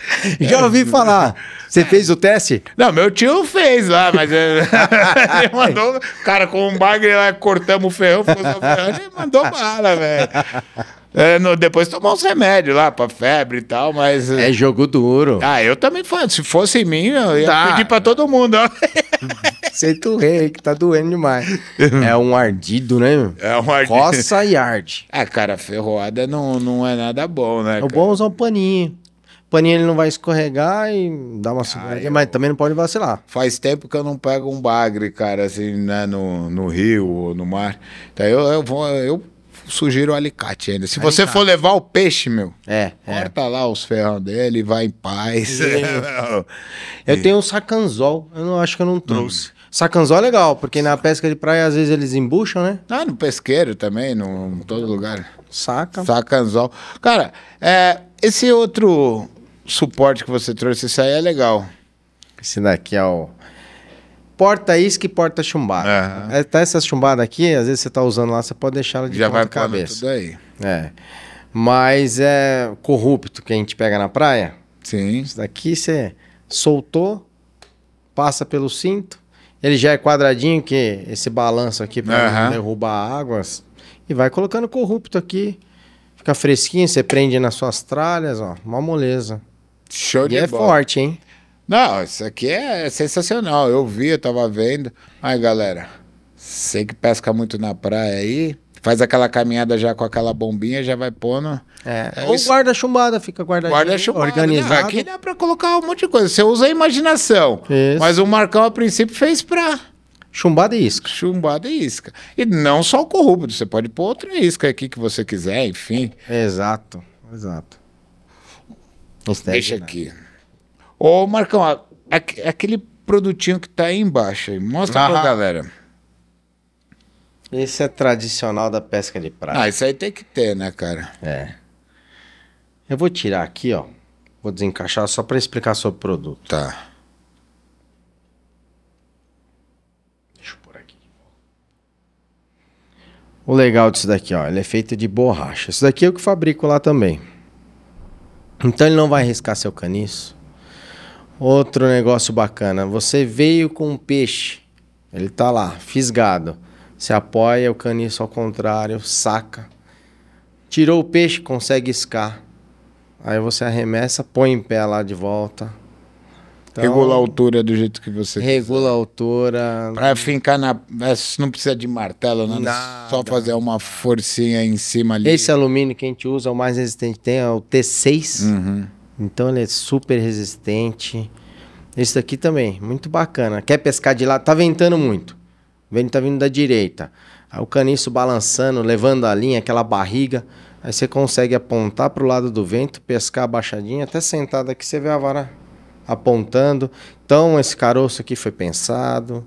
*laughs* Já ouvi falar. Você é. fez o teste? Não, meu tio fez lá, mas é- *laughs* ele mandou. Cara, com um bagre lá, cortamos o ferrão, e mandou bala, velho. É, depois tomou uns remédios lá pra febre e tal, mas. É jogo duro. Ah, eu também fui. Se fosse em mim, eu ia tá. pedir pra todo mundo, sei *laughs* Senta o rei, que tá doendo demais. É um ardido, né? É um ardido. Coça e arde. Ah, cara, ferroada não, não é nada bom, né? É bom usar um paninho paninho ele não vai escorregar e dá uma ah, seguradinha, mas também não pode vacilar. Faz tempo que eu não pego um bagre, cara, assim, né, no, no rio ou no mar. Então eu, eu vou. Eu sugiro o alicate ainda. Se você for levar o peixe, meu, é, é. corta é. lá os ferros dele e vai em paz. *laughs* eu tenho um sacanzol, eu não acho que eu não trouxe. Hum. Sacanzol é legal, porque na pesca de praia às vezes eles embucham, né? Ah, no pesqueiro também, no, em todo lugar. Saca. Sacanzol. Cara, é, esse outro suporte que você trouxe, isso aí é legal. Esse daqui é o. Porta isque e porta chumbada. Uhum. É, tá essa chumbada aqui, às vezes você tá usando lá, você pode deixar ela de Já vai cabeça. Tudo aí. É. Mas é corrupto que a gente pega na praia. Sim. Isso daqui você soltou, passa pelo cinto, ele já é quadradinho, que esse balanço aqui para uhum. derrubar águas. E vai colocando corrupto aqui. Fica fresquinho, você prende nas suas tralhas, ó. Uma moleza. Show e de é bola. forte, hein? Não, isso aqui é sensacional. Eu vi, eu tava vendo. Aí, galera, sei que pesca muito na praia aí. Faz aquela caminhada já com aquela bombinha, já vai pondo. É. é Ou isso. guarda chumbada, fica guardadinho. Guarda chumbada. Né? Organizado. Aqui dá pra colocar um monte de coisa. Você usa a imaginação. Isso. Mas o Marcão, a princípio, fez pra. Chumbada e isca. Chumbada e isca. E não só o corrupto, você pode pôr outra isca aqui que você quiser, enfim. Exato, exato. Deixa aqui. Ô, Marcão, a, a, aquele produtinho que tá aí embaixo, aí, mostra Aham. pra galera. Esse é tradicional da pesca de praia. Ah, isso aí tem que ter, né, cara? É. Eu vou tirar aqui, ó. Vou desencaixar só pra explicar sobre o produto. Tá. Deixa eu aqui. O legal disso daqui, ó. Ele é feito de borracha. Isso daqui é o que fabrico lá também. Então ele não vai riscar seu caniço. Outro negócio bacana, você veio com um peixe, ele está lá, fisgado. Você apoia o caniço ao contrário, saca. Tirou o peixe, consegue iscar. Aí você arremessa, põe em pé lá de volta, então, regula a altura do jeito que você Regula quiser. a altura. Pra ficar na. É, não precisa de martelo, não. Né? Nada. Só fazer uma forcinha em cima ali. Esse alumínio que a gente usa, o mais resistente tem, é o T6. Uhum. Então ele é super resistente. Esse aqui também, muito bacana. Quer pescar de lá? Tá ventando muito. O vento tá vindo da direita. Aí o caniço balançando, levando a linha, aquela barriga. Aí você consegue apontar pro lado do vento, pescar abaixadinha, até sentada aqui você vê a vara apontando. Então, esse caroço aqui foi pensado.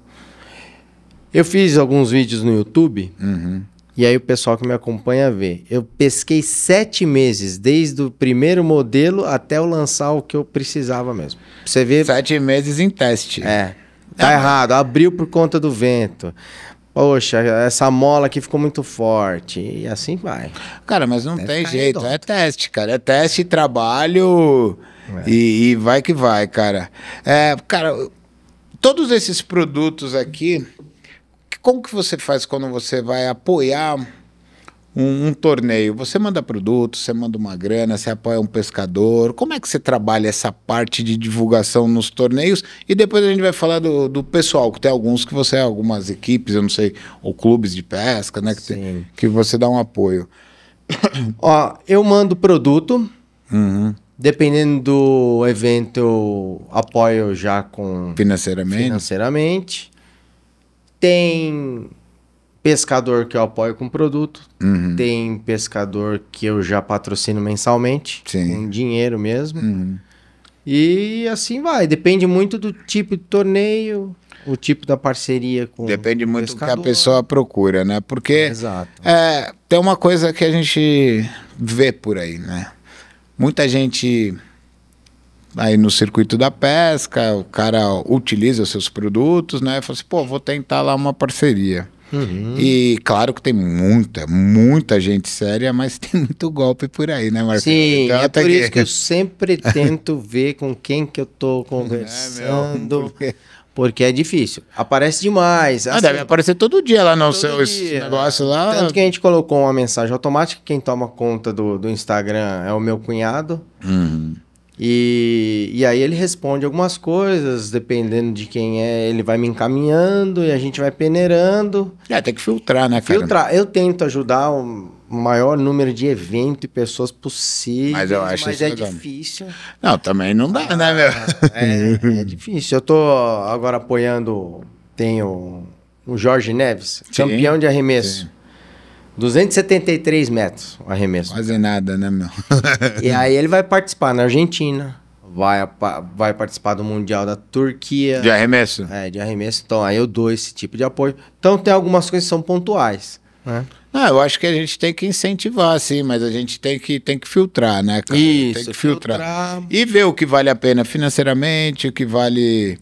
Eu fiz alguns vídeos no YouTube. Uhum. E aí o pessoal que me acompanha vê. Eu pesquei sete meses, desde o primeiro modelo até eu lançar o que eu precisava mesmo. Você vê. Sete meses em teste. É. Tá ah. errado, abriu por conta do vento. Poxa, essa mola aqui ficou muito forte. E assim vai. Cara, mas não Deve tem é jeito. É teste, cara. É teste, trabalho. É. E, e, vai que vai, cara. É, cara, todos esses produtos aqui, como que você faz quando você vai apoiar um, um, torneio? Você manda produto, você manda uma grana, você apoia um pescador. Como é que você trabalha essa parte de divulgação nos torneios? E depois a gente vai falar do, do pessoal, que tem alguns que você, algumas equipes, eu não sei, ou clubes de pesca, né? Que, tem, que você dá um apoio. Ó, eu mando produto. Uhum. Dependendo do evento, eu apoio já com. Financeiramente? Financeiramente. Tem pescador que eu apoio com produto. Uhum. Tem pescador que eu já patrocino mensalmente. Sim. Com dinheiro mesmo. Uhum. E assim vai. Depende muito do tipo de torneio, o tipo da parceria com Depende muito pescador. do que a pessoa procura, né? Porque é, tem uma coisa que a gente vê por aí, né? Muita gente aí no circuito da pesca, o cara utiliza os seus produtos, né? Fala assim, pô, vou tentar lá uma parceria. Uhum. E claro que tem muita, muita gente séria, mas *laughs* tem muito golpe por aí, né, Marcelo? Sim, então, é por que... isso que eu sempre *laughs* tento ver com quem que eu tô né, conversando. É, meu, porque... Porque é difícil. Aparece demais. Ah, assim, deve aparecer todo dia lá no seu negócio né? lá. Tanto que a gente colocou uma mensagem automática. Quem toma conta do, do Instagram é o meu cunhado. Uhum. E, e aí ele responde algumas coisas, dependendo de quem é, ele vai me encaminhando e a gente vai peneirando. É, tem que filtrar, né, cara? Filtrar. Eu tento ajudar. Um, maior número de evento e pessoas possível. Mas eu acho mas é legal. difícil. Não, também não dá, né, meu? É, é, é difícil. Eu tô agora apoiando, tenho o Jorge Neves, sim, campeão de arremesso. Sim. 273 metros o arremesso. Quase nada, né, meu? e aí ele vai participar na Argentina, vai, vai participar do Mundial da Turquia. De arremesso? É, de arremesso. Então, aí eu dou esse tipo de apoio. Então, tem algumas coisas que são pontuais, né? Não, ah, eu acho que a gente tem que incentivar, sim, mas a gente tem que, tem que filtrar, né, cara? Isso, tem que filtrar. filtrar. E ver o que vale a pena financeiramente, o que vale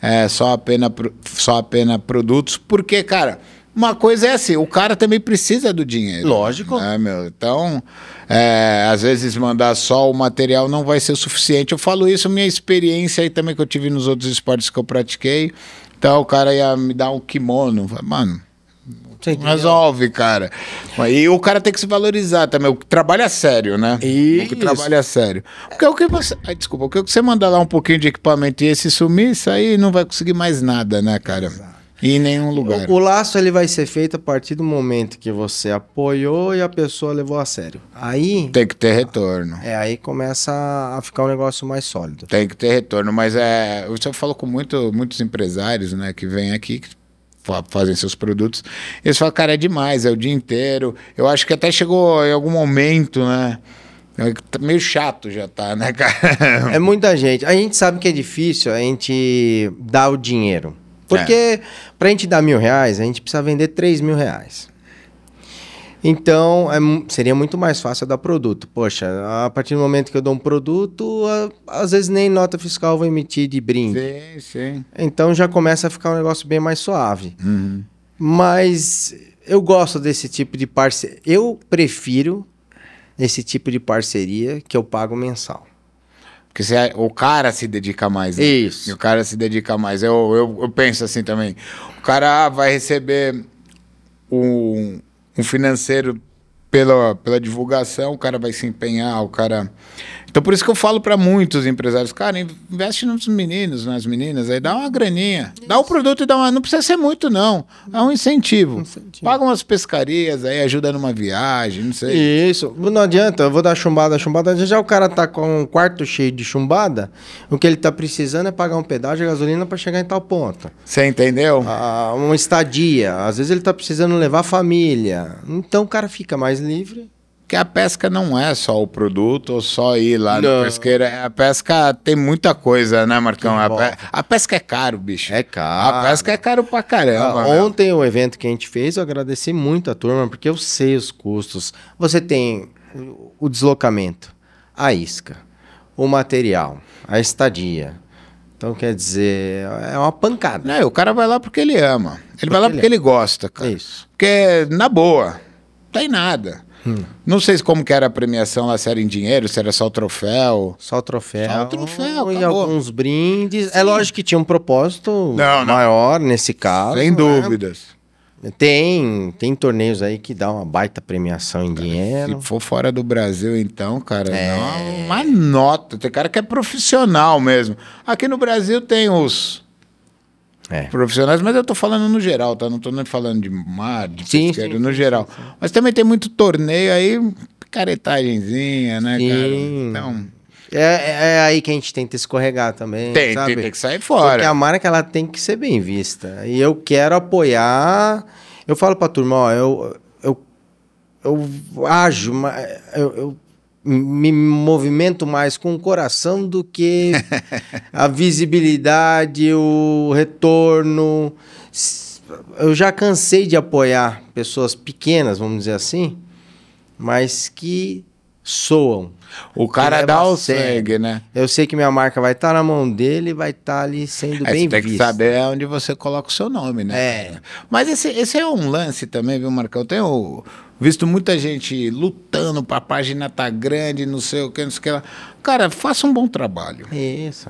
é, só, a pena, só a pena produtos, porque, cara. Uma coisa é assim, o cara também precisa do dinheiro. Lógico. Né, meu? Então, é, às vezes mandar só o material não vai ser o suficiente. Eu falo isso, minha experiência aí também que eu tive nos outros esportes que eu pratiquei. Então o cara ia me dar um kimono. Mano, Resolve, cara. E o cara tem que se valorizar também. O que trabalha sério, né? Isso. O que trabalha sério. Porque o que você. Ai, desculpa, o que você mandar lá um pouquinho de equipamento e esse sumir, isso aí não vai conseguir mais nada, né, cara? Exato. E em nenhum lugar. O, o, laço ele vai ser feito a partir do momento que você apoiou e a pessoa levou a sério. Aí tem que ter retorno. É aí começa a ficar um negócio mais sólido. Tem que ter retorno, mas é, eu já falo com muito, muitos empresários, né, que vêm aqui que fazem seus produtos. Eles falam, cara, é demais, é o dia inteiro. Eu acho que até chegou em algum momento, né? É tá meio chato já tá, né, *laughs* cara? É muita gente. A gente sabe que é difícil a gente dar o dinheiro. Porque é. pra gente dar mil reais, a gente precisa vender três mil reais. Então, é, seria muito mais fácil dar produto. Poxa, a partir do momento que eu dou um produto, a, às vezes nem nota fiscal vou emitir de brinde. Sim, sim. Então já começa a ficar um negócio bem mais suave. Uhum. Mas eu gosto desse tipo de parceria. Eu prefiro esse tipo de parceria que eu pago mensal. Porque você, é, o cara se dedica mais. Né? Isso. E o cara se dedica mais. Eu, eu, eu penso assim também. O cara ah, vai receber um um financeiro pela, pela divulgação, o cara vai se empenhar, o cara então, por isso que eu falo para muitos empresários, cara, investe nos meninos, nas meninas, aí dá uma graninha. Isso. Dá o produto e dá uma. Não precisa ser muito, não. É um incentivo. incentivo. Paga umas pescarias, aí ajuda numa viagem, não sei. Isso. Não adianta, eu vou dar chumbada, chumbada. Já o cara tá com um quarto cheio de chumbada, o que ele tá precisando é pagar um pedágio de gasolina para chegar em tal ponto. Você entendeu? Ah, uma estadia. Às vezes ele tá precisando levar a família. Então o cara fica mais livre porque a pesca não é só o produto ou só ir lá não. na pesqueira. A pesca tem muita coisa, né, Marcão? A, pe... a, pesca é caro, bicho. É caro. A pesca é caro pra caramba. Ah, ontem, o evento que a gente fez, eu agradeci muito a turma, porque eu sei os custos. Você tem o deslocamento, a isca, o material, a estadia. Então, quer dizer, é uma pancada. Não, o cara vai lá porque ele ama. Ele porque vai lá porque ele, ele gosta, cara. Isso. Porque, na boa, não tem nada. Hum. Não sei como que era a premiação lá, se era em dinheiro, se era só o troféu. Só o troféu. Só o troféu, E acabou. alguns brindes. É Sim. É lógico que tinha um propósito não, maior nesse caso. Sem né? dúvidas. Tem, tem torneios aí que dá uma baita premiação em cara, dinheiro. Se for fora do Brasil, então, cara, é uma nota. Tem cara que é profissional mesmo. Aqui no Brasil tem os é. profissionais, mas eu estou falando no geral, tá? Não estou nem falando de mar, de sim, pesqueiro, sim, no geral. Sim, mas também tem muito torneio aí, caretagemzinha, né, cara? Então. É, é, é, aí que a gente tenta escorregar também. Tem, sabe? tem, tem que sair fora. Porque a marca ela tem que ser bem vista. E eu quero apoiar. Eu falo pra turma, ó, eu, eu, eu ajo, eu, eu me movimento mais com o coração do que *laughs* a visibilidade, o retorno. Eu já cansei de apoiar pessoas pequenas, vamos dizer assim, mas que soam. O cara dá o sangue, né? Eu sei que minha marca vai estar tá na mão dele vai estar tá ali sendo é, bem vista. tem que saber onde você coloca o seu nome, né? É. Mas esse, esse é um lance também, viu, Marcão? Eu tenho visto muita gente lutando para a página tá grande, não sei o que, não sei o que lá. Cara, faça um bom trabalho. Isso.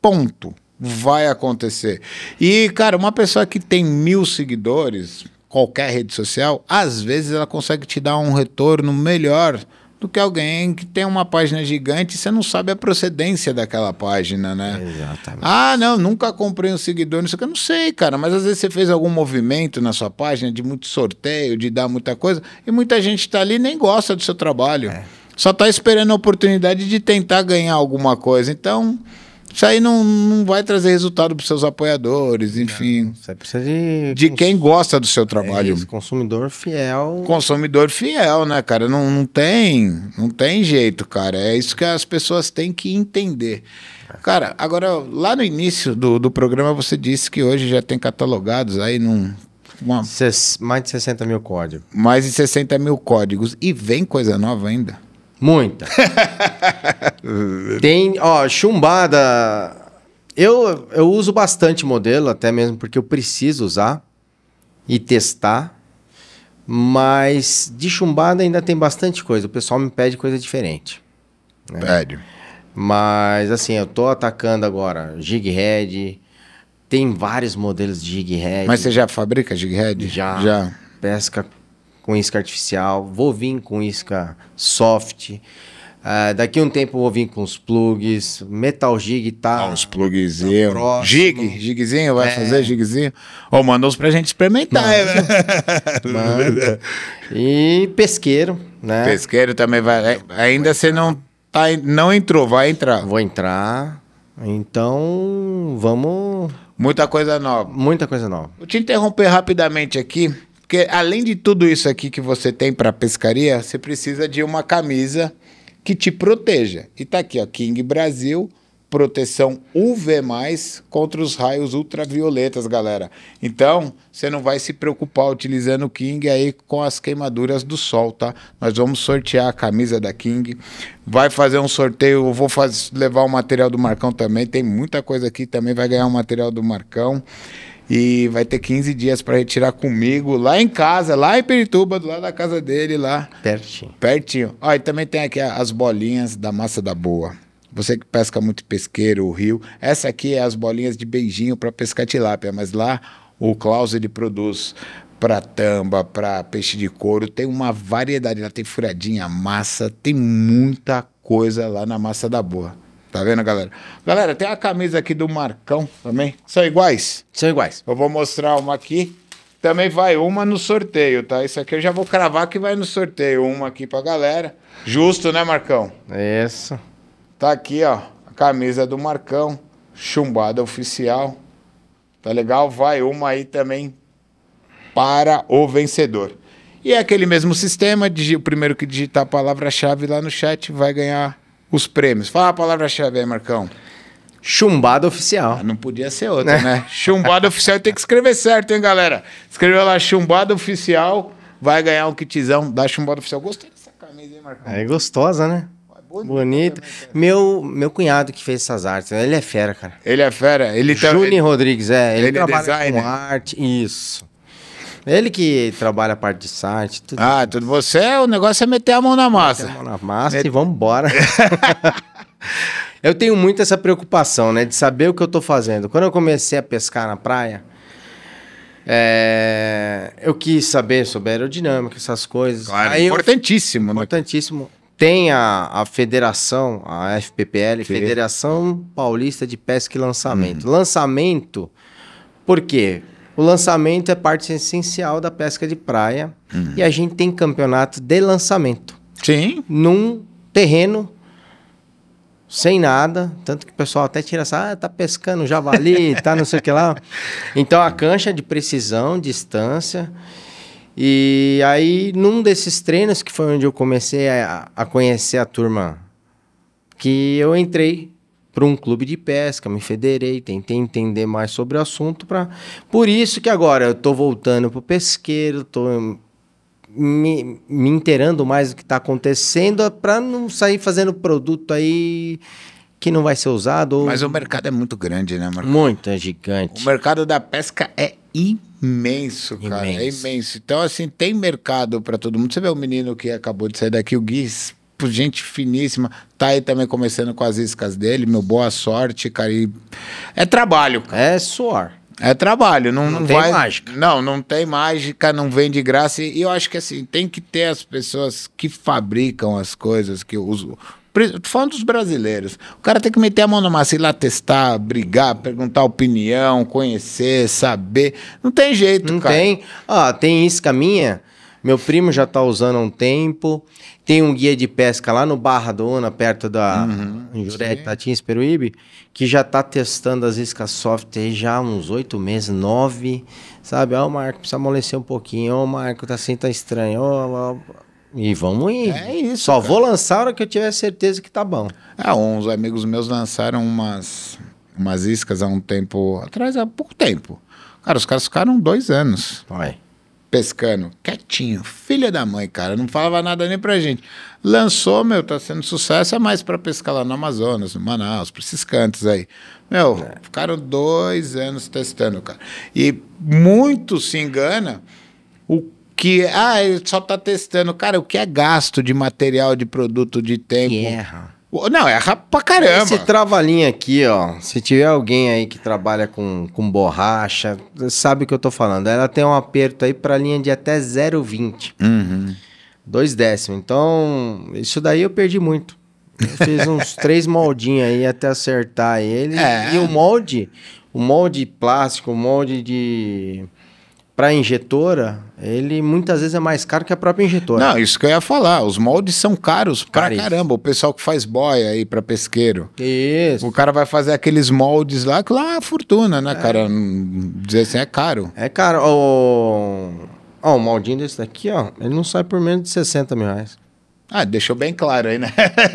Ponto. Vai acontecer. E, cara, uma pessoa que tem mil seguidores, qualquer rede social, às vezes ela consegue te dar um retorno melhor do que alguém que tem uma página gigante e você não sabe a procedência daquela página, né? Exatamente. Ah, não, nunca comprei um seguidor, não sei o que. Eu não sei, cara, mas às vezes você fez algum movimento na sua página de muito sorteio, de dar muita coisa, e muita gente está ali e nem gosta do seu trabalho. É. Só está esperando a oportunidade de tentar ganhar alguma coisa. Então, isso aí não, não vai trazer resultado para seus apoiadores, enfim. Não, você precisa de. De cons... quem gosta do seu trabalho. É isso, consumidor fiel. Consumidor fiel, né, cara? Não, não tem. Não tem jeito, cara. É isso que as pessoas têm que entender. Cara, agora, lá no início do, do programa, você disse que hoje já tem catalogados aí num. Uma... mais de 60 mil códigos. Mais de 60 mil códigos. E vem coisa nova ainda. Muita. *laughs* Tem, ó, chumbada. Eu, eu uso bastante modelo, até mesmo porque eu preciso usar e testar. Mas de chumbada ainda tem bastante coisa. O pessoal me pede coisa diferente. Né? Pede. Mas assim, eu tô atacando agora jig head. Tem vários modelos de jig head. Mas você já fabrica jig head? Já. Já. Pesca com isca artificial, vou vir com isca soft. Uh, daqui a um tempo vou vir com os plugs, Metal Gig tá. Ah, os plugzinhos. Tá gig, vai é. fazer jigzinho Ou oh, manda uns pra gente experimentar. *laughs* Manda. e pesqueiro, né? Pesqueiro também vai. É, ainda você não, tá, não entrou, vai entrar. Vou entrar. Então, vamos. Muita coisa nova. Muita coisa nova. Vou te interromper rapidamente aqui. Porque além de tudo isso aqui que você tem para pescaria, você precisa de uma camisa que te proteja. E tá aqui, ó, King Brasil, proteção UV+, contra os raios ultravioletas, galera. Então, você não vai se preocupar utilizando o King aí com as queimaduras do sol, tá? Nós vamos sortear a camisa da King, vai fazer um sorteio, eu vou fazer, levar o material do Marcão também, tem muita coisa aqui, também vai ganhar o material do Marcão. E vai ter 15 dias para retirar comigo lá em casa, lá em Pirituba, do lado da casa dele lá. Pertinho. Pertinho. Ó, e também tem aqui as bolinhas da massa da boa. Você que pesca muito pesqueiro, o rio. Essa aqui é as bolinhas de beijinho para pescar tilápia, mas lá o Klaus ele produz para tamba, para peixe de couro. Tem uma variedade, lá tem furadinha, massa, tem muita coisa lá na massa da boa. Tá vendo, galera? Galera, tem a camisa aqui do Marcão também. São iguais? São iguais. Eu vou mostrar uma aqui. Também vai uma no sorteio, tá? Isso aqui eu já vou cravar que vai no sorteio. Uma aqui pra galera. Justo, né, Marcão? Isso. Tá aqui, ó. A camisa do Marcão. Chumbada oficial. Tá legal? Vai uma aí também para o vencedor. E é aquele mesmo sistema. O primeiro que digitar a palavra-chave lá no chat vai ganhar os prêmios. Fala a palavra-chave aí, Marcão. Chumbada oficial. Ah, não podia ser outra, né? né? Chumbada oficial tem que escrever certo, hein, galera? Escreveu lá, chumbada oficial, vai ganhar um kitzão da chumbada oficial. Gostei dessa camisa, hein, Marcão? É gostosa, né? Bonito. Meu, meu cunhado que fez essas artes, né? ele é fera, cara. Ele é fera. Ele tá... Juni Rodrigues, é. Ele, ele é trabalha é designer. com arte, isso. Ele que trabalha a parte de site, tudo. Ah, tudo você, o negócio é meter a mão na massa. Meter a mão na massa Met... e vambora. *laughs* eu tenho muito essa preocupação, né, de saber o que eu tô fazendo. Quando eu comecei a pescar na praia, é... eu quis saber sobre aerodinâmica, essas coisas. Claro, Aí importantíssimo. Eu... Né? Importantíssimo. Tem a, a federação, a FPPL, que... Federação Paulista de Pesca e Lançamento. Hum. Lançamento, por quê? O lançamento é parte essencial da pesca de praia. Uhum. E a gente tem campeonato de lançamento. Sim. Num terreno sem nada, tanto que o pessoal até tira essa, ah, tá pescando javali, *laughs* tá não sei o que lá. Então a cancha é de precisão, distância. E aí, num desses treinos, que foi onde eu comecei a, a conhecer a turma, que eu entrei para um clube de pesca, me federei, tentei entender mais sobre o assunto. Pra... Por isso que agora eu estou voltando para o pesqueiro, estou me, me inteirando mais do que está acontecendo é para não sair fazendo produto aí que não vai ser usado. Ou... Mas o mercado é muito grande, né, Marcos? Muito, é gigante. O mercado da pesca é imenso, cara. É imenso. É imenso. Então, assim, tem mercado para todo mundo. Você vê o menino que acabou de sair daqui, o Guiz gente finíssima. Tá aí também começando com as iscas dele, meu boa sorte, cara. E é trabalho, cara. É suor. É trabalho, não, não, não tem vai, mágica. Não, não tem mágica, não vem de graça. E eu acho que assim, tem que ter as pessoas que fabricam as coisas, que usam. Tô falando dos brasileiros. O cara tem que meter a mão no massa, ir lá testar, brigar, perguntar opinião, conhecer, saber. Não tem jeito, não cara. Não tem. Ah, tem isca minha. Meu primo já tá usando há um tempo. Tem um guia de pesca lá no Barra Dona, perto da uhum, Juré Tatins, Peruíbe, que já está testando as iscas soft aí já há uns oito meses, nove. Sabe, ó, oh, o Marco, precisa amolecer um pouquinho. Ó, oh, Marco, tá assim, tá estranho. Ó, oh, oh. E vamos ir. É isso. Só cara. vou lançar a hora que eu tiver certeza que tá bom. Ah, uns amigos meus lançaram umas, umas iscas há um tempo atrás, há pouco tempo. Cara, os caras ficaram dois anos. Vai pescando, quietinho, filha da mãe, cara, não falava nada nem pra gente. Lançou, meu, tá sendo sucesso, é mais pra pescar lá no Amazonas, no Manaus, pra esses cantos aí. Meu, é. ficaram dois anos testando, cara. E muito se engana o que, é, ah, ele só tá testando. Cara, o que é gasto de material, de produto, de tempo? Guerra. Yeah não, é rapa pra caramba. Esse trava-linha aqui, ó. Se tiver alguém aí que trabalha com, com borracha, sabe o que eu tô falando. Ela tem um aperto aí pra linha de até 0,20. Uhum. Dois décimos. Então, isso daí eu perdi muito. Eu fiz uns *laughs* três moldinhos aí até acertar ele. É. E o molde, o molde plástico, o molde de para a injetora, ele muitas vezes é mais caro que a própria injetora. Não, isso que eu ia falar. Os moldes são caros Caríssimo. pra caramba. O pessoal que faz boia aí para pesqueiro. Isso. O cara vai fazer aqueles moldes lá, que lá é fortuna, né, é. cara? Dizer assim, é caro. É caro. Ó, o... o moldinho desse daqui, ó, ele não sai por menos de 60 mil reais. Ah, deixou bem claro aí, né?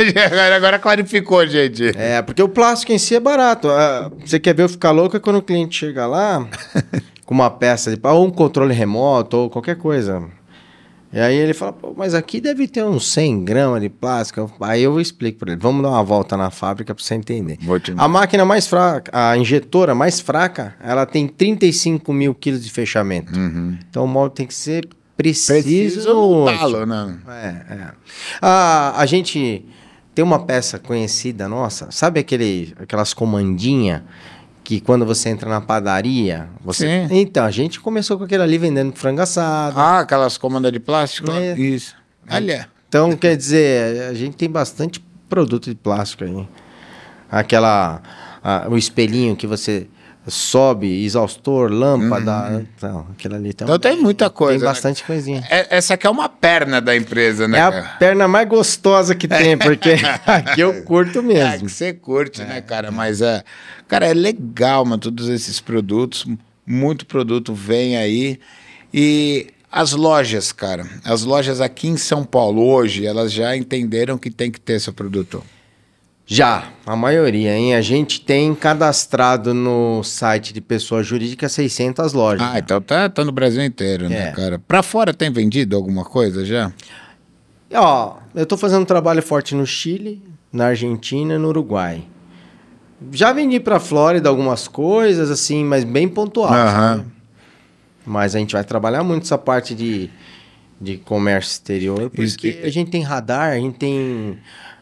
*laughs* Agora clarificou, gente. É, porque o plástico em si é barato. Ah, você quer ver eu ficar louca é quando o cliente chega lá *laughs* com uma peça, de, ou um controle remoto, ou qualquer coisa. E aí ele fala, mas aqui deve ter uns 100 gramas de plástico. Aí eu explico para ele, vamos dar uma volta na fábrica para você entender. A máquina mais fraca, a injetora mais fraca, ela tem 35 mil quilos de fechamento. Uhum. Então o molde tem que ser preciso. Preciso talo, né? É, é. A, a gente tem uma peça conhecida nossa, sabe aquele, aquelas comandinhas que quando você entra na padaria, você. Sim. Então, a gente começou com aquele ali vendendo frango assado. Ah, aquelas comandas de plástico? É. Isso. Olha. Então, quer dizer, a gente tem bastante produto de plástico aí. Aquela. A, o espelhinho que você sobe, exaustor, lâmpada. Uhum. Então, aquilo ali tem, então, tem muita coisa. Tem bastante né? coisinha. É, essa aqui é uma perna da empresa, né? É cara? a perna mais gostosa que tem, porque *laughs* aqui eu curto é, mesmo. É que você curte, né, é. né, cara? Mas, é, cara, é legal, mano, todos esses produtos. Muito produto vem aí. E as lojas, cara, as lojas aqui em São Paulo hoje, elas já entenderam que tem que ter seu produto. Já, a maioria, hein? A gente tem cadastrado no site de pessoa jurídica 600 lojas. Ah, então tá, tá no Brasil inteiro, né, é. cara? Pra fora tem vendido alguma coisa já? Ó, eu tô fazendo um trabalho forte no Chile, na Argentina no Uruguai. Já vendi pra Flórida algumas coisas, assim, mas bem pontuais. Uhum. Mas a gente vai trabalhar muito essa parte de, de comércio exterior, porque Isso. a gente tem radar, a gente tem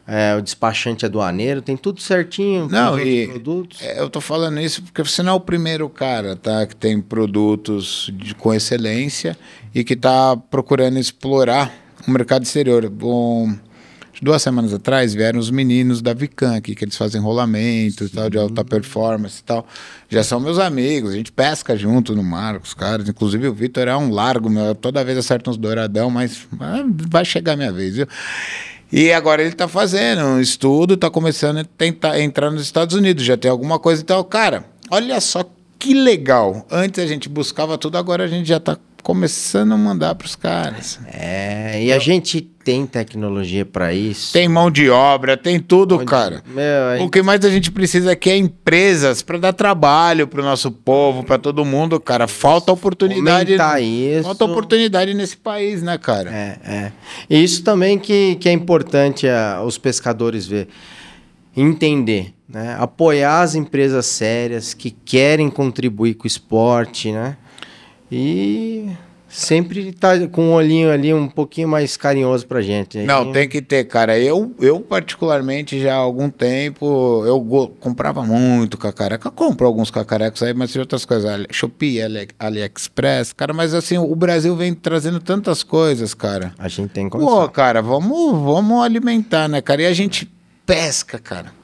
é, o despachante aduaneiro, é tem tudo certinho. Não, e produtos. É, eu tô falando isso porque você não é o primeiro cara, tá, que tem produtos de, com excelência e que está procurando explorar o mercado exterior. Bom, duas semanas atrás vieram os meninos da Vican aqui, que eles fazem rolamento e tal, de alta performance e tal. Já são meus amigos, a gente pesca junto no mar com os caras. Inclusive o Vitor é um largo, meu, toda vez acerta uns douradão, mas vai chegar a minha vez, viu? E agora ele está fazendo um estudo, está começando a tentar entrar nos Estados Unidos, já tem alguma coisa. Então, cara, olha só que legal. Antes a gente buscava tudo, agora a gente já está começando a mandar para os caras. É, e a gente tem tecnologia para isso. Tem mão de obra, tem tudo, mão cara. De... Meu, gente... O que mais a gente precisa aqui é, é empresas para dar trabalho para o nosso povo, para todo mundo, cara. Falta oportunidade. Fomentar isso. Falta oportunidade nesse país, né, cara? É, é. E isso também que, que é importante a, é, os pescadores ver, entender. Né? Apoiar as empresas sérias que querem contribuir com o esporte, né? E sempre tá com um olhinho ali um pouquinho mais carinhoso pra gente. Né? Não, tem que ter, cara. Eu, eu particularmente, já há algum tempo, eu comprava muito cacareca. Eu compro alguns cacarecos aí, mas tem outras coisas. Shopee, Ali... AliExpress, cara. Mas assim, o Brasil vem trazendo tantas coisas, cara. A gente tem que começar. Pô, cara, vamos, vamos alimentar, né, cara? E a gente pesca, cara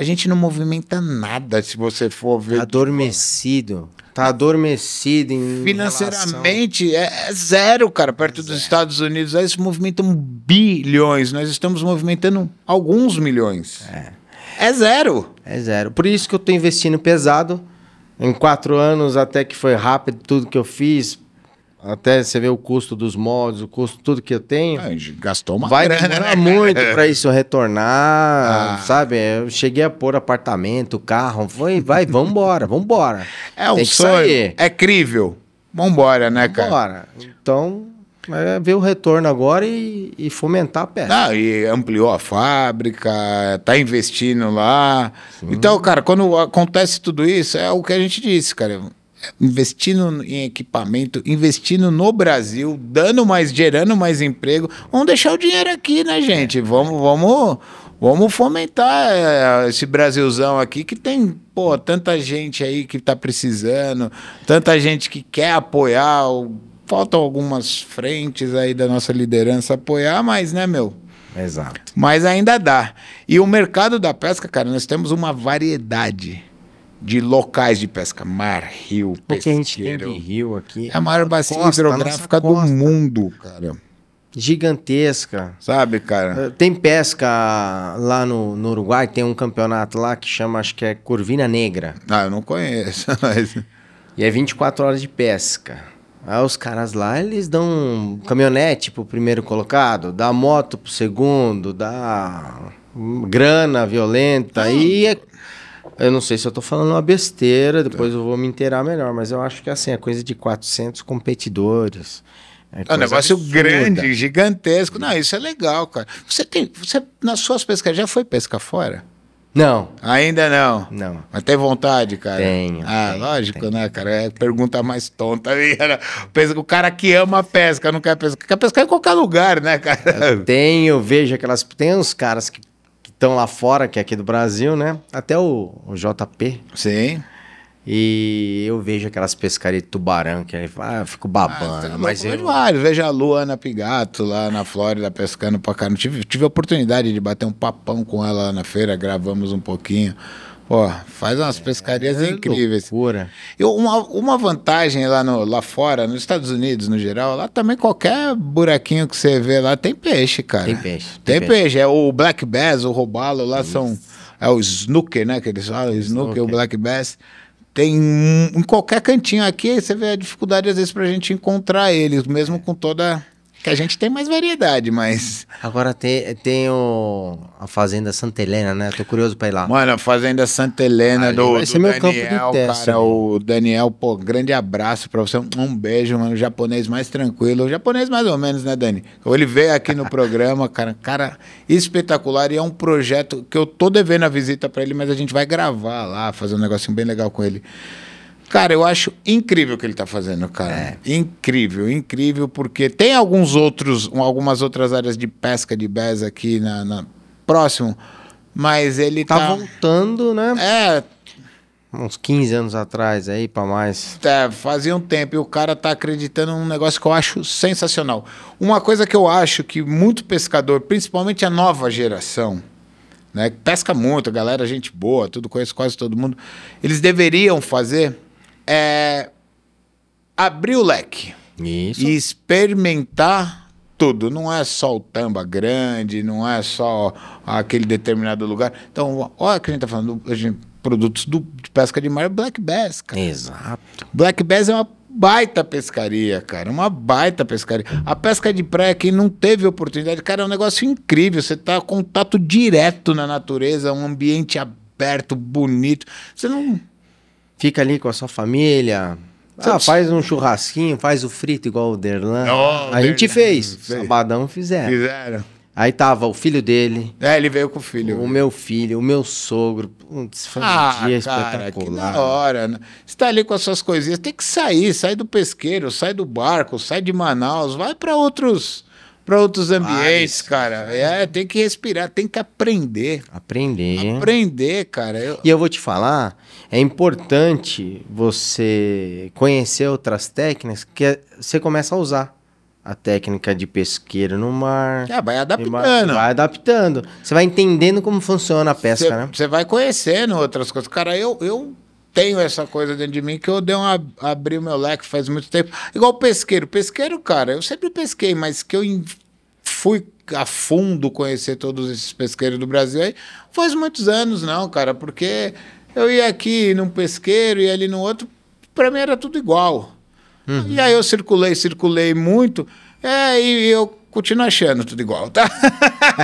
a gente não movimenta nada se você for ver. Tá adormecido. Tá adormecido em Financeiramente relação... É, é, zero, cara, perto é zero. dos Estados Unidos. Eles movimentam bilhões, nós estamos movimentando alguns milhões. É. É zero. É zero. Por isso que eu tô investindo pesado. Em quatro anos, até que foi rápido tudo que eu fiz, até você vê o custo dos moldes, o custo tudo que eu tenho. Ah, gastou uma Vai grana, demorar né? muito *laughs* para isso retornar, ah. sabe? Eu cheguei a pôr apartamento, carro, foi, vai, vambora, vambora. É um sonho, sair. é crível. Vambora, né, vambora. cara? Vambora. Então, é ver o retorno agora e, e fomentar a peça. Ah, e ampliou a fábrica, tá investindo lá. Sim. Então, cara, quando acontece tudo isso, é o que a gente disse, cara investindo em equipamento, investindo no Brasil, dando mais, gerando mais emprego. Vamos deixar o dinheiro aqui, né, gente? É. Vamos, vamos, vamos fomentar é, esse Brasilzão aqui que tem, pô, tanta gente aí que está precisando, tanta gente que quer apoiar. Faltam algumas frentes aí da nossa liderança apoiar, mas, né, meu? Exato. Mas ainda dá. E o mercado da pesca, cara, nós temos uma variedade de locais de pesca, mar, rio, pesqueiro. Porque a gente tem de rio aqui. É a maior bacia costa, hidrográfica do mundo, cara. Gigantesca. Sabe, cara? Eh, tem pesca lá no, no, Uruguai, tem um campeonato lá que chama, acho que é Corvina Negra. Ah, eu não conheço. *laughs* Mas... E é 24 horas de pesca. Aí os caras lá, eles dão um caminhonete pro primeiro colocado, dá moto pro segundo, dá hum, grana violenta. Não. E é eu não sei se eu estou falando uma besteira, depois é. eu vou me inteirar melhor, mas eu acho que assim, é coisa de 400 competidores. É, é um negócio absurda. grande, gigantesco. Não, isso é legal, cara. Você tem, você nas suas pescas já foi pesca fora? Não. Ainda não? Não. Mas tem vontade, cara? Tenho. Ah, tenho, lógico, tenho. né, cara? É pergunta mais tonta. o cara que ama a pesca, não quer pescar. Quer pescar em qualquer lugar, né, cara? Eu tenho, vejo aquelas. Tem uns caras que estão lá fora, que é aqui do Brasil, né? Até o, o JP. Sim. E eu vejo aquelas pescarias de tubarão, que aí ah, eu fico babando. Ah, tá mas eu... vários. Vejo a Luana Pigato lá na Flórida pescando pra caramba. Tive, tive a oportunidade de bater um papão com ela lá na feira, gravamos um pouquinho. Ó, faz umas é, pescarias é incríveis. Loucura. e uma, uma vantagem lá, no, lá fora, nos Estados Unidos no geral, lá também qualquer buraquinho que você vê lá tem peixe, cara. Tem peixe. Tem, tem peixe. peixe. É o Black Bass, o robalo lá Isso. são. É o snooker, né? Que eles falam, snooker, snooker. o Black Bass. Tem em qualquer cantinho aqui, você vê a dificuldade às vezes pra gente encontrar eles, mesmo com toda que a gente tem mais variedade, mas. Agora tem, tem o, a Fazenda Santa Helena, né? Tô curioso pra ir lá. Mano, a Fazenda Santa Helena Ali do, Esse é meu Daniel, campo de teste, cara. Né? O Daniel, pô, grande abraço pra você. Um beijo, mano. O japonês mais tranquilo. O japonês mais ou menos, né, Dani? Ele veio aqui no programa, *laughs* cara. Cara, espetacular. E é um projeto que eu tô devendo a visita pra ele, mas a gente vai gravar lá, fazer um negocinho bem legal com ele. Cara, eu acho incrível o que ele está fazendo, cara. É. Incrível, incrível, porque tem alguns outros, algumas outras áreas de pesca de bés aqui na, na próximo, mas ele tá, tá voltando, né? É, uns 15 anos atrás aí para mais. É, fazia um tempo e o cara tá acreditando num negócio que eu acho sensacional. Uma coisa que eu acho que muito pescador, principalmente a nova geração, né, que pesca muito, galera, gente boa, tudo conheço quase todo mundo, eles deveriam fazer é abrir o leque Isso. e experimentar tudo. Não é só o tamba grande, não é só aquele determinado lugar. Então, olha que a gente está falando, a gente, produtos do, de pesca de mar, é Black Bass, cara. Exato. Black Bass é uma baita pescaria, cara. Uma baita pescaria. A pesca de praia, quem não teve oportunidade, cara, é um negócio incrível. Você está contato direto na natureza, um ambiente aberto, bonito. Você não fica ali com a sua família. Ah, faz um churrasquinho, faz o frito igual o Derlan. Oh, a Derlan. gente fez. Sabadão fizeram. Fizeram. Aí tava o filho dele. É, ele veio com o filho. O meu filho, o meu sogro. Putz, foi um ah, dia cara, espetacular. Que da hora. Né? Você tá ali com as suas coisinhas. Tem que sair, sai do pesqueiro, sai do barco, sai de Manaus, vai para outros para outros ambientes, Ai, cara. É, tem que respirar, tem que aprender. Aprender. Aprender, cara. Eu... E eu vou te falar, é importante você conhecer outras técnicas que é, você começa a usar a técnica de pesqueiro no mar. É, vai adaptando. Vai adaptando. Você vai entendendo como funciona a pesca, cê, né? Você vai conhecendo outras coisas. Cara, eu, eu tenho essa coisa dentro de mim que eu dei uma, abri o meu leque faz muito tempo. Igual pesqueiro. Pesqueiro, cara, eu sempre pesquei, mas que eu fui a fundo conhecer todos esses pesqueiros do Brasil. Aí faz muitos anos, não, cara, porque eu ia aqui num pesqueiro e ali no outro, para mim era tudo igual. Uhum. E aí eu circulei, circulei muito, é, e eu continuo achando tudo igual, tá?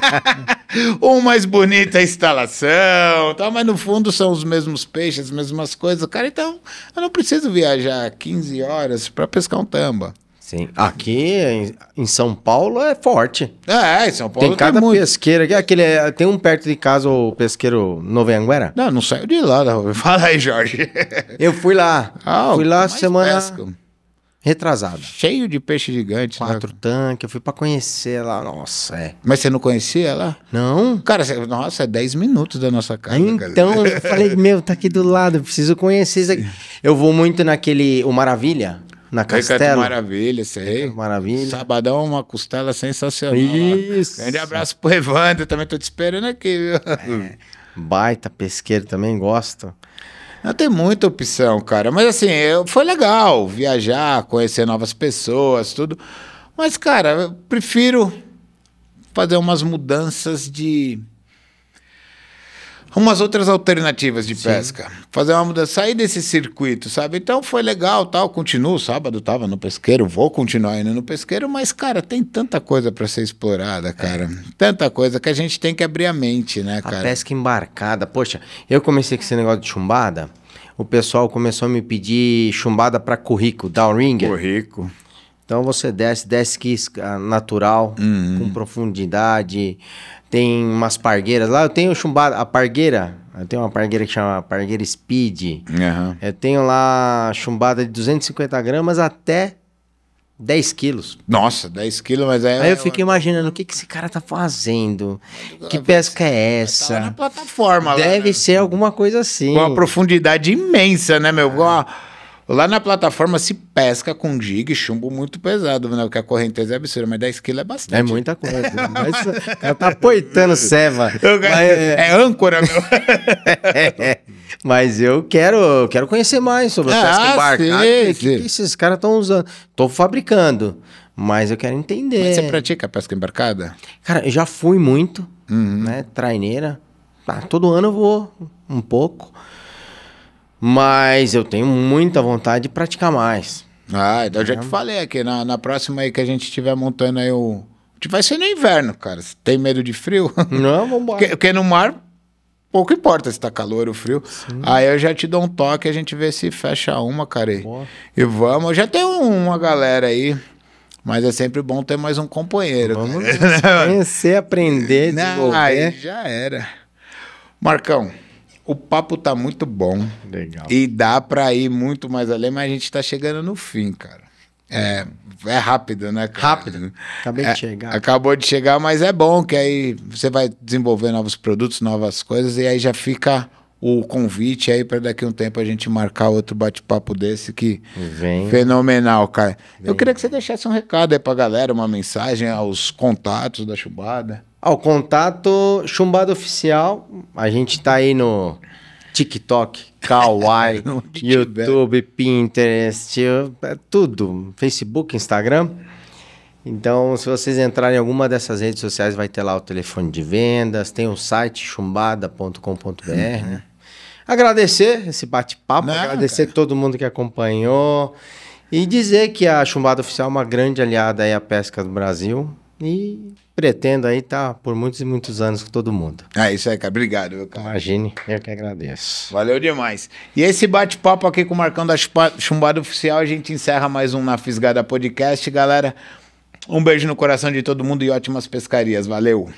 *laughs* um mais bonita a instalação, tá? mas no fundo são os mesmos peixes, as mesmas coisas, cara. Então eu não preciso viajar 15 horas para pescar um tamba. Sim. Aqui em, em São Paulo é forte. É, em São Paulo tem cada tem muito. pesqueiro. Aquele, é, tem um perto de casa, o pesqueiro Novenguera. Não, não saiu de lá. Não. *laughs* Fala aí, Jorge. Eu fui lá. Ah, fui lá semana pesca. retrasada. Cheio de peixe gigante. Né? Quatro né? tanques. Eu fui pra conhecer lá. Nossa, é. Mas você não conhecia lá? Não. Cara, você, nossa, é 10 minutos da nossa casa. Então, eu falei, meu, tá aqui do lado. Preciso conhecer isso aqui. *laughs* Eu vou muito naquele... O Maravilha. Na Castelo. Cai Maravilha, sei. Maravilha. Sabadão, uma costela sensacional. Isso. Ó. Grande abraço pro Evandro, também tô te esperando aqui, viu? É. Baita pesqueiro também, gosto. Não tem muita opção, cara. Mas assim, eu, foi legal viajar, conhecer novas pessoas, tudo. Mas, cara, eu prefiro fazer umas mudanças de umas outras alternativas de Sim. pesca. Fazer uma mudança, sair desse circuito, sabe? Então foi legal, tal, continuo, sábado tava no pesqueiro, vou continuar indo no pesqueiro, mas cara, tem tanta coisa para ser explorada, é. cara. É. Tanta coisa que a gente tem que abrir a mente, né, cara? A pesca embarcada. Poxa, eu comecei com esse negócio de chumbada, o pessoal começou a me pedir chumbada para currículo, downringer. Currículo. Então você desce, desce que ah, natural, uhum. com profundidade, tem umas pargueiras lá. Eu tenho chumbada, a pargueira. Eu tenho uma pargueira que chama Pargueira Speed. Uhum. Eu tenho lá chumbada de 250 gramas até 10 quilos. Nossa, 10 quilos, mas aí. É aí eu fico imaginando o que, que esse cara tá fazendo. Que pesca é tá essa? Tá na plataforma Deve lá, né? ser alguma coisa assim. Com uma profundidade imensa, né, meu? Ah. Lá na plataforma se pesca com diga e chumbo muito pesado, né? Porque a correnteza é absurda, mas 10 quilos é bastante. É muita coisa. Né? mas, o cara tá poitando ceva. *laughs* Mas, é... âncora, meu. é, *laughs* mas eu quero, quero conhecer mais sobre a ah, pesca embarcada. O né? que, que esses caras estão usando? Tô fabricando, mas eu quero entender. Mas você pratica pesca embarcada? Cara, eu já fui muito, uhum. né? Traineira. Ah, todo ano eu vou um pouco. Mas eu tenho muita vontade de praticar mais. Ah, então eu já é. te falei aqui, na, na próxima aí que a gente estiver montando aí o. Tipo, vai ser no inverno, cara. Você tem medo de frio? *laughs* Não, vambora. Porque, porque no mar, pouco importa se tá calor ou frio. Sim. Aí eu já te dou um toque, a gente vê se fecha uma, cara. E, e vamos. Eu já tem uma galera aí. Mas é sempre bom ter mais um companheiro. Vamos conhecer, *laughs* aprender, desenvolver. Não, aí já era. Marcão, o papo tá muito bom. Legal. E dá para ir muito mais além, mas a gente tá chegando no fim, cara. É, é rápido, né? Cara? Rápido. Acabei é, de chegar. Acabou de chegar, mas é bom que aí você vai desenvolver novos produtos, novas coisas, e aí já fica o convite aí para daqui a um tempo a gente marcar outro bate-papo desse que Vem. fenomenal, cara. Vem. Eu queria que você deixasse um recado aí pra galera, uma mensagem aos contatos da Chubada. Ao contato Chumbada Oficial. A gente tá aí no TikTok, Kawaii, *laughs* YouTube, Pinterest, é tudo. Facebook, Instagram. Então, se vocês entrarem em alguma dessas redes sociais, vai ter lá o telefone de vendas, tem o site chumbada.com.br, né? Uhum. Agradecer esse bate-papo, agradecer cara. todo mundo que acompanhou e dizer que a Chumbada Oficial é uma grande aliada aí à pesca do Brasil. E pretendo aí estar tá por muitos e muitos anos com todo mundo. É isso aí, cara. Obrigado, meu cara. Imagine, eu que agradeço. Valeu demais. E esse bate-papo aqui com o Marcão da Chumbada Oficial, a gente encerra mais um Na Fisgada Podcast. Galera, um beijo no coração de todo mundo e ótimas pescarias. Valeu.